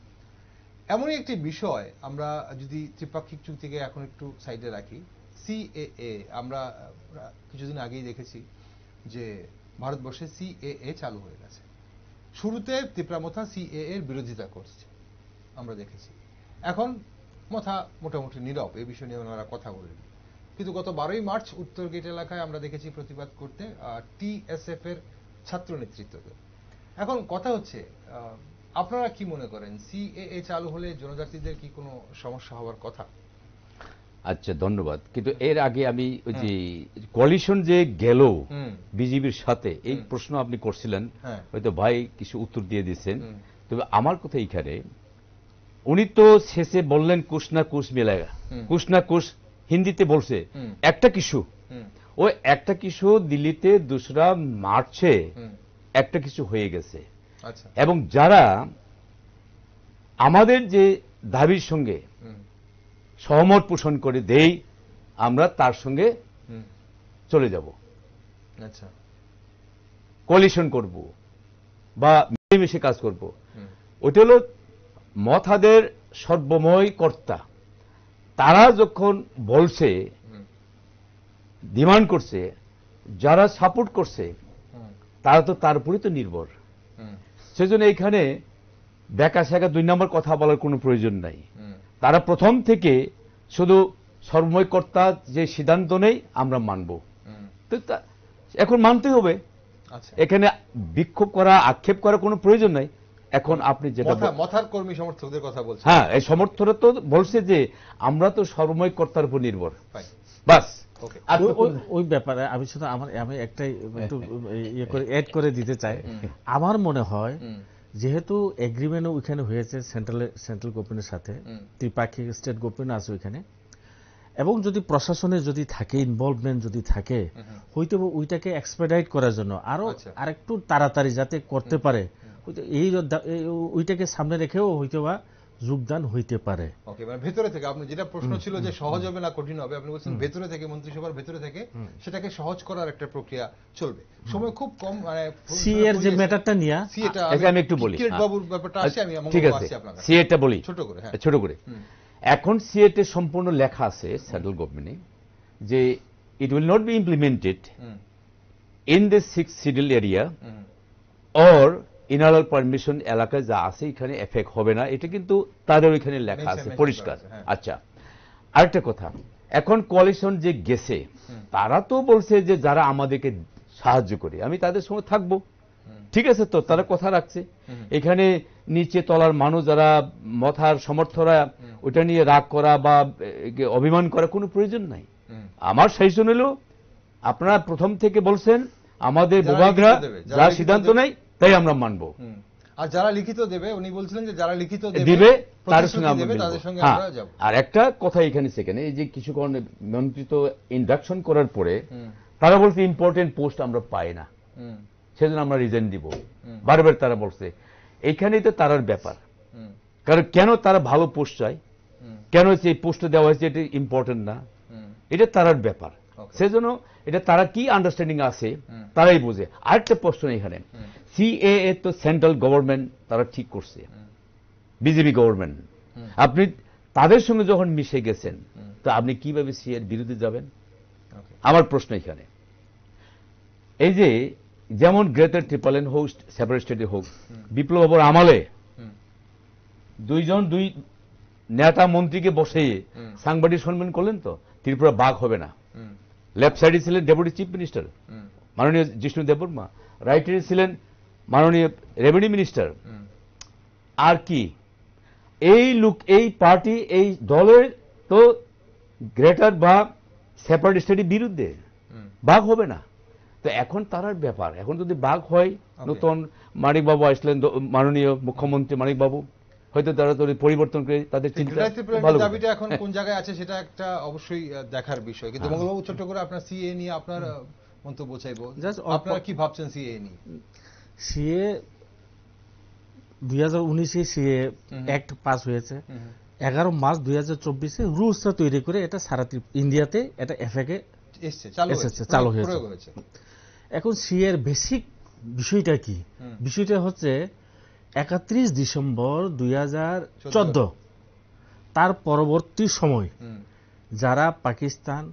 এমনই একটি বিষয় আমরা যদি ত্রিপাক্ষিক চুক্তিকে এখন একটু সাইডে রাখি সিএএ আমরা কিছুদিন আগেই দেখেছি যে ভারতবর্ষে সিএএ চালু হয়ে গেছে শুরুতে ত্রিপ্রামথা সিএ এর বিরোধিতা করছে আমরা দেখেছি এখন মথা মোটামুটি নীরব এ বিষয় নিয়ে ওনারা কথা বলেন কিন্তু গত বারোই মার্চ উত্তর গেট এলাকায় আমরা দেখেছি প্রতিবাদ করতে টিএসএফ এর ছাত্র নেতৃত্বকে এখন কথা হচ্ছে আপনারা কি মনে করেন সিএএ চালু হলে জনজাতিদের কি কোনো সমস্যা হওয়ার কথা আচ্ছা ধন্যবাদ কিন্তু হ্যাঁ। এর আগে আমি ওই যে কোয়ালিশন হ্যাঁ। যে গেল বিজেপির সাথে এই প্রশ্ন আপনি করছিলেন হ্যাঁ। হয়তো ভাই কিছু উত্তর দিয়ে দিচ্ছেন তবে আমার কথা এইখানে উনি তো শেষে বললেন কুশ না কুশ মেলায় কুশ না কুশ হিন্দিতে বলছে একটা কিছু ও একটা কিছু দিল্লিতে দুসরা মার্চে একটা কিছু হয়ে গেছে আচ্ছা। এবং যারা আমাদের যে দাবির সঙ্গে সহমত পোষণ করে দেই আমরা তার সঙ্গে চলে যাব আচ্ছা কলিশন করব বা মিলেমিশে কাজ করব ওইটা হল মথাদের সর্বময় কর্তা তারা যখন বলছে ডিমান্ড করছে যারা সাপোর্ট করছে তারা তো তার উপরে তো নির্ভর সেজন্য এখানে ব্যাকা স্যাকা দুই নম্বর কথা বলার কোনো প্রয়োজন নাই তারা প্রথম থেকে শুধু সর্বময়কর্তা যে সিদ্ধান্ত নেই আমরা মানব তো এখন মানতে হবে আচ্ছা। এখানে বিক্ষোভ করা আক্ষেপ করার কোনো প্রয়োজন নাই এখন আপনি যেটা মথার কর্মী সমর্থকদের কথা বলছেন হ্যাঁ এই সমর্থরা তো বলছে যে আমরা তো সর্বময় কর্তার উপর নির্ভর বাস ওই ব্যাপারে আমি শুধু আমার আমি একটাই একটু ইয়ে করে অ্যাড করে দিতে চাই আমার মনে হয় যেহেতু এগ্রিমেন্ট ওইখানে হয়েছে সেন্ট্রাল সেন্ট্রাল গভর্নমেন্টের সাথে ত্রিপাক্ষিক স্টেট গভর্নমেন্ট আছে ওইখানে এবং যদি প্রশাসনে যদি থাকে ইনভলভমেন্ট যদি থাকে হয়তো ওইটাকে এক্সপেডাইট করার জন্য আরো আচ্ছা। আরেকটু তাড়াতাড়ি যাতে করতে পারে এই ওইটাকে সামনে রেখেও হইতে বা যোগদান হইতে পারে ওকে মানে ভেতরে থেকে আপনি যেটা প্রশ্ন ছিল যে সহজ হবে না কঠিন হবে আপনি বলছেন ভেতরে থেকে মন্ত্রিসভার ভেতরে থেকে সেটাকে সহজ করার একটা প্রক্রিয়া চলবে সময় খুব কম মানে সি এর যে ম্যাটারটা নিয়া সি এটা আচ্ছা, আমি একটু বলি বাবুর ব্যাপারটা আচ্ছা, আছে আমি ঠিক আছে সি এটা বলি ছোট করে হ্যাঁ ছোট করে এখন সি এতে সম্পূর্ণ লেখা আছে সেন্ট্রাল গভর্নমেন্টে যে it will not be implemented in the six schedule area or inner line permission এলাকায় যা আছে এখানে এফেক্ট হবে না এটা কিন্তু তাদের ওইখানে লেখা আছে পরিষ্কার হ্যাঁ। আচ্ছা আরেকটা কথা এখন কোয়ালিশন যে গেছে তারা তো বলছে যে যারা আমাদেরকে সাহায্য করে আমি তাদের সঙ্গে থাকবো ঠিক আছে তো তারা কথা রাখছে এখানে নিচে তলার মানুষ যারা মথার সমর্থরা ওটা নিয়ে রাগ করা বা অভিমান করা কোনো প্রয়োজন নাই আমার সেই হলো আপনারা প্রথম থেকে বলছেন আমাদের বিভাগরা যা সিদ্ধান্ত নেয় তাই আমরা মানব আর যারা লিখিত দেবে উনি বলছিলেন যে যারা লিখিত দেবে তার সঙ্গে আমরা হ্যাঁ। যাব আর একটা কথা এখানে সেখানে এই যে কিছু কারণে নিয়ন্ত্রিত ইন্ডাকশন করার পরে তারা বলছে ইম্পর্টেন্ট পোস্ট আমরা পাই না সেজন্য আমরা রিজাইন দিব বারবার তারা বলছে এখানেই তো তারার ব্যাপার কারণ কেন তারা ভালো পোস্ট চায় কেন সেই পোস্ট দেওয়া হয়েছে এটা ইম্পর্টেন্ট না এটা তারার ব্যাপার সেজন্য এটা তারা কি আন্ডারস্ট্যান্ডিং আছে তারাই বোঝে আরেকটা প্রশ্ন এখানে সিএএ তো সেন্ট্রাল গভর্নমেন্ট তারা ঠিক করছে বিজেপি গভর্নমেন্ট আপনি তাদের সঙ্গে যখন মিশে গেছেন তো আপনি কিভাবে এর বিরুদ্ধে যাবেন আমার প্রশ্ন এখানে এই যে যেমন গ্রেটার ট্রিপালেন হোক সেপারেট স্টেটে হোক বিপ্লব বাবুর আমলে দুইজন দুই নেতা মন্ত্রীকে বসে সাংবাদিক সম্মেলন করলেন তো ত্রিপুরা বাঘ হবে না লেফট সাইডে ছিলেন ডেপুটি চিফ মিনিস্টার মাননীয় জিষ্ণু দেববর্মা রাইট সাইডে ছিলেন মাননীয় রেভিনিউ মিনিস্টার আর কি এই লুক এই পার্টি এই দলের তো গ্রেটার বা সেপারেট স্টেটের বিরুদ্ধে বাঘ হবে না তো এখন তারার ব্যাপার এখন যদি বাঘ হয় নতুন মানিকবাবু আসলেন মাননীয় মুখ্যমন্ত্রী মানিকবাবু হয়তো তারা তাদের পরিবর্তন করে তাদের চিন্তা ভালো দাবিটা এখন কোন জায়গায় আছে সেটা একটা অবশ্যই দেখার বিষয় কিন্তু মঙ্গলবাবু হ্যাঁ। ছোট করে আপনার সিএ নিয়ে আপনার মন্তব্য চাইবো আপনারা কি ভাবছেন সিএ নিয়ে সিএ দুই হাজার পাস হয়েছে এগারো মাস দুই হাজার চব্বিশে রুলসটা তৈরি করে এটা সারা ইন্ডিয়াতে এটা এফএকে এসেছে চালু মানে হয়েছে এখন সিএর বেসিক বিষয়টা কি বিষয়টা হচ্ছে একত্রিশ ডিসেম্বর দুই তার পরবর্তী সময় যারা পাকিস্তান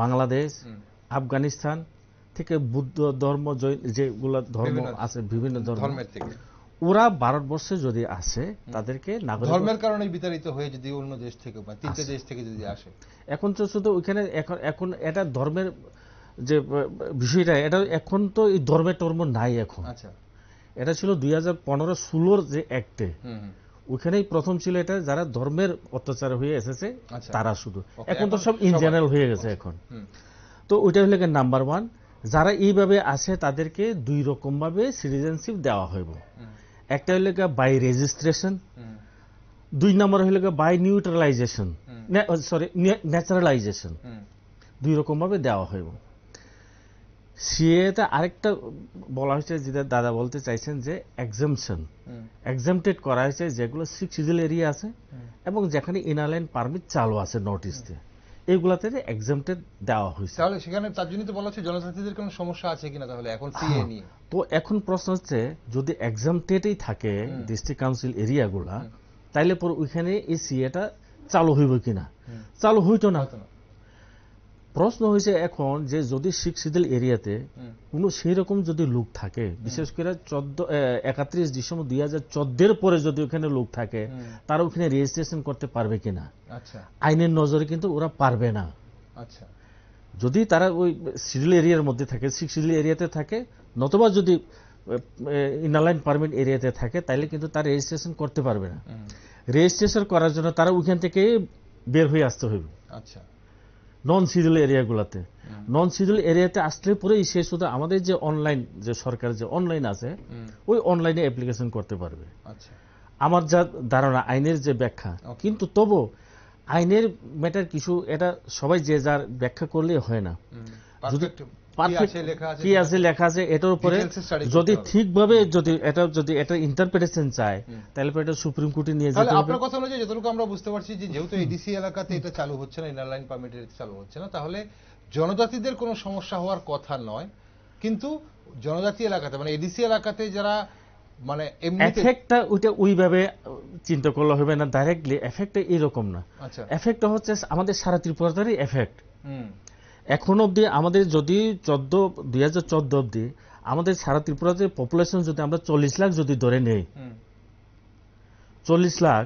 বাংলাদেশ আফগানিস্তান থেকে বুদ্ধ ধর্ম যেগুলো ধর্ম আছে বিভিন্ন ধর্ম ওরা ভারতবর্ষে যদি আসে তাদেরকে ধর্মের কারণে বিতাড়িত হয়ে যদি অন্য দেশ থেকে বা তিনটে দেশ থেকে যদি আসে এখন তো শুধু ওইখানে এখন এখন এটা ধর্মের যে বিষয়টা এটা এখন তো এই ধর্মের টর্ম নাই এখন আচ্ছা এটা ছিল দুই হাজার পনেরো ষোলোর যে অ্যাক্টে ওইখানেই প্রথম ছিল এটা যারা ধর্মের অত্যাচার হয়ে এসেছে আচ্ছা। তারা শুধু এখন তো সব ইন জেনারেল হয়ে গেছে এখন তো ওইটা হলে নাম্বার ওয়ান যারা এইভাবে আসে তাদেরকে দুই রকমভাবে সিটিজেনশিপ দেওয়া হইব একটা হইলে বাই রেজিস্ট্রেশন দুই নম্বর হইলে বাই নিউট্রালাইজেশন সরি ন্যাচারালাইজেশন দুই রকমভাবে দেওয়া হইব সিএতে আরেকটা বলা হয়েছে যেটা দাদা বলতে চাইছেন যে এক্সামশন এক্সামটেড করা হয়েছে যেগুলো সিক্সিজুল এরিয়া আছে এবং যেখানে ইনারলাইন পারমিট চালু আছে নর্থ ইস্টে এইগুলাতে এক্সামটেড দেওয়া হয়েছে তাহলে সেখানে তার জন্য তো বলা হচ্ছে জনজাতিদের কোনো সমস্যা আছে কিনা তাহলে এখন সিএ হ্যাঁ। নিয়ে তো এখন প্রশ্ন হচ্ছে যদি এক্সামটেডই থাকে ডিস্ট্রিক্ট কাউন্সিল এরিয়াগুলা তাইলে পর ওইখানে এই সিএটা চালু হইব কিনা চালু হইতো না প্রশ্ন হয়েছে এখন যে যদি শিখ সিদেল এরিয়াতে কোনো সেই রকম যদি লোক থাকে বিশেষ করে চোদ্দ একাত্রিশ ডিসেম্বর দুই হাজার চোদ্দের পরে যদি ওখানে লোক থাকে তারা ওখানে রেজিস্ট্রেশন করতে পারবে কিনা আচ্ছা। আইনের নজরে কিন্তু ওরা পারবে না আচ্ছা যদি তারা ওই সিডিল এরিয়ার মধ্যে থাকে শিখ সিডিল এরিয়াতে থাকে নতবা যদি ইনারলাইন পারমিট এরিয়াতে থাকে তাহলে কিন্তু তার রেজিস্ট্রেশন করতে পারবে না রেজিস্ট্রেশন করার জন্য তারা ওইখান থেকে বের হয়ে আসতে হবে আচ্ছা নন সিডিউল এরিয়াগুলোতে নন সিডিউল এরিয়াতে আসলে পরেই সে শুধু আমাদের যে অনলাইন যে সরকার যে অনলাইন আছে ওই অনলাইনে অ্যাপ্লিকেশন করতে পারবে আচ্ছা। আমার যা ধারণা আইনের যে ব্যাখ্যা কিন্তু তবু আইনের ম্যাটার কিছু এটা সবাই যে যার ব্যাখ্যা করলে হয় না যদি কি আছে লেখা আছে এটার উপরে যদি ঠিকভাবে যদি এটা যদি এটা ইন্টারপ্রিটেশন চায় তাহলে এটা সুপ্রিম কোর্টে নিয়ে যেতে হবে আপনার কথা যতটুকু আমরা বুঝতে পারছি যে যেহেতু এডিসি এলাকাতে এটা চালু হচ্ছে না চালু হচ্ছে না তাহলে জনজাতিদের কোনো সমস্যা হওয়ার কথা নয় কিন্তু জনজাতি এলাকাতে মানে এডিসি এলাকাতে যারা মানে এফেক্টটা ওইটা ওইভাবে চিন্তা করলে হবে না ডাইরেক্টলি এফেক্টটা এরকম না এফেক্টটা আচ্ছা। হচ্ছে আমাদের সারা ত্রিপুরাটারই এফেক্ট এখন অবধি আমাদের যদি চোদ্দ দুই হাজার চোদ্দ অবধি আমাদের সারা ত্রিপুরাতে পপুলেশন যদি আমরা চল্লিশ লাখ যদি ধরে নেই চল্লিশ লাখ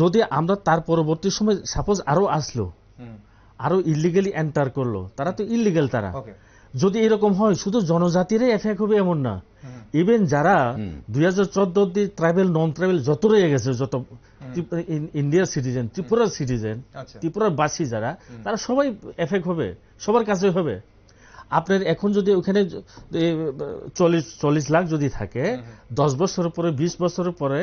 যদি আমরা তার পরবর্তী সময় সাপোজ আরো আসলো আরো ইলিগালি এন্টার করলো তারা তো ইলিগাল তারা যদি এরকম হয় শুধু জনজাতিরই এফেক্ট হবে এমন না ইভেন হ্যাঁ। যারা দুই হাজার চোদ্দ অব্দি ট্রাইবেল নন ট্রাইবেল যত রয়ে গেছে যত ইন্ডিয়ার হ্যাঁ। সিটিজেন ত্রিপুরার সিটিজেন আচ্ছা। ত্রিপুরার বাসী যারা তারা সবাই এফেক্ট হবে সবার কাছে হবে আপনার এখন যদি ওখানে চল্লিশ চল্লিশ লাখ যদি থাকে হ্যাঁ, দশ বছর পরে বিশ বছর পরে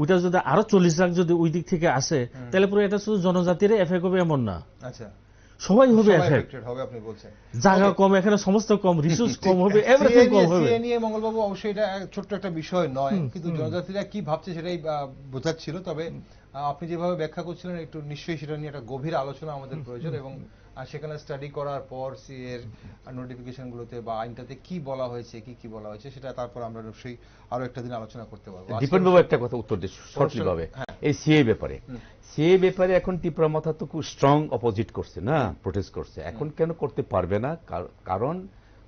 ওইটা যদি আরো চল্লিশ লাখ যদি ওই দিক থেকে আসে তাহলে পরে এটা শুধু জনজাতির এফেক্ট হবে এমন না আচ্ছা সবাই হবে আপনি বলছেন জায়গা কম এখানে সমস্ত কম রিসোর্স কম হবে কম হবে নিয়ে মঙ্গলবাবু অবশ্যই এটা ছোট্ট একটা বিষয় নয় কিন্তু জনজাতিরা কি ভাবছে সেটাই বোঝাচ্ছিল তবে আপনি যেভাবে ব্যাখ্যা করছিলেন একটু নিশ্চয়ই সেটা নিয়ে একটা গভীর আলোচনা আমাদের প্রয়োজন এবং সেখানে স্টাডি করার পর সি এর নোটিফিকেশনগুলোতে বা আইনটাতে কি বলা হয়েছে কি কি বলা হয়েছে সেটা তারপর আমরা অবশ্যই আরো একটা দিন আলোচনা করতে পারবো দীপন বাবু একটা কথা উত্তর দিচ্ছি শর্টলি ভাবে হ্যাঁ। এই সিএ ব্যাপারে সিএ ব্যাপারে এখন টিপরা মাথা তো খুব স্ট্রং অপোজিট করছে না প্রোটেস্ট করছে এখন কেন করতে পারবে না কারণ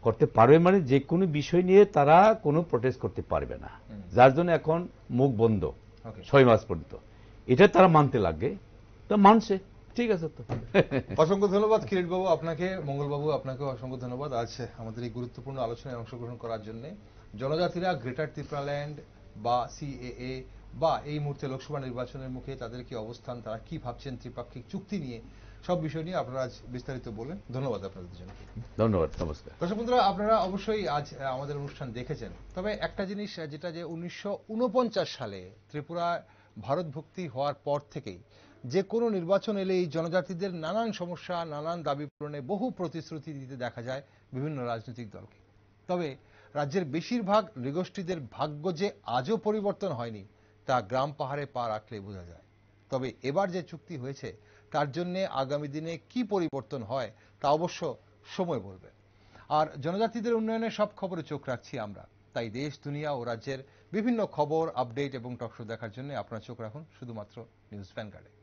করতে পারবে মানে যে কোনো বিষয় নিয়ে তারা কোনো প্রোটেস্ট করতে পারবে না যার জন্য এখন মুখ বন্ধ ছয় মাস পর্যন্ত এটা তারা মানতে লাগে তা মানছে ঠিক আছে তো অসংখ্য ধন্যবাদ কিরিট বাবু আপনাকে মঙ্গলবাবু বাবু আপনাকে অসংখ্য ধন্যবাদ আজ আমাদের এই গুরুত্বপূর্ণ আলোচনায় অংশগ্রহণ করার জন্য জনজাতিরা গ্রেটার ত্রিপুরাল্যান্ড বা সিএএ বা এই মুহূর্তে লোকসভা নির্বাচনের মুখে তাদের কি অবস্থান তারা কি ভাবছেন ত্রিপাক্ষিক চুক্তি নিয়ে সব বিষয় নিয়ে আপনারা আজ বিস্তারিত বলেন ধন্যবাদ আপনাদের দুজনকে ধন্যবাদ নমস্কার দর্শক বন্ধুরা আপনারা অবশ্যই আজ আমাদের অনুষ্ঠান দেখেছেন তবে একটা জিনিস যেটা যে উনিশশো সালে ত্রিপুরা ভারতভক্তি হওয়ার পর থেকেই যে কোনো নির্বাচন এলেই জনজাতিদের নানান সমস্যা নানান দাবি পূরণে বহু প্রতিশ্রুতি দিতে দেখা যায় বিভিন্ন রাজনৈতিক দলকে তবে রাজ্যের বেশিরভাগ নৃগোষ্ঠীদের ভাগ্য যে আজও পরিবর্তন হয়নি তা গ্রাম পাহাড়ে পা রাখলে বোঝা যায় তবে এবার যে চুক্তি হয়েছে তার জন্য আগামী দিনে কি পরিবর্তন হয় তা অবশ্য সময় বলবে আর জনজাতিদের উন্নয়নে সব খবরে চোখ রাখছি আমরা তাই দেশ দুনিয়া ও রাজ্যের বিভিন্ন খবর আপডেট এবং টকশো দেখার জন্য আপনার চোখ রাখুন শুধুমাত্র নিউজ ভ্যানগার্ডে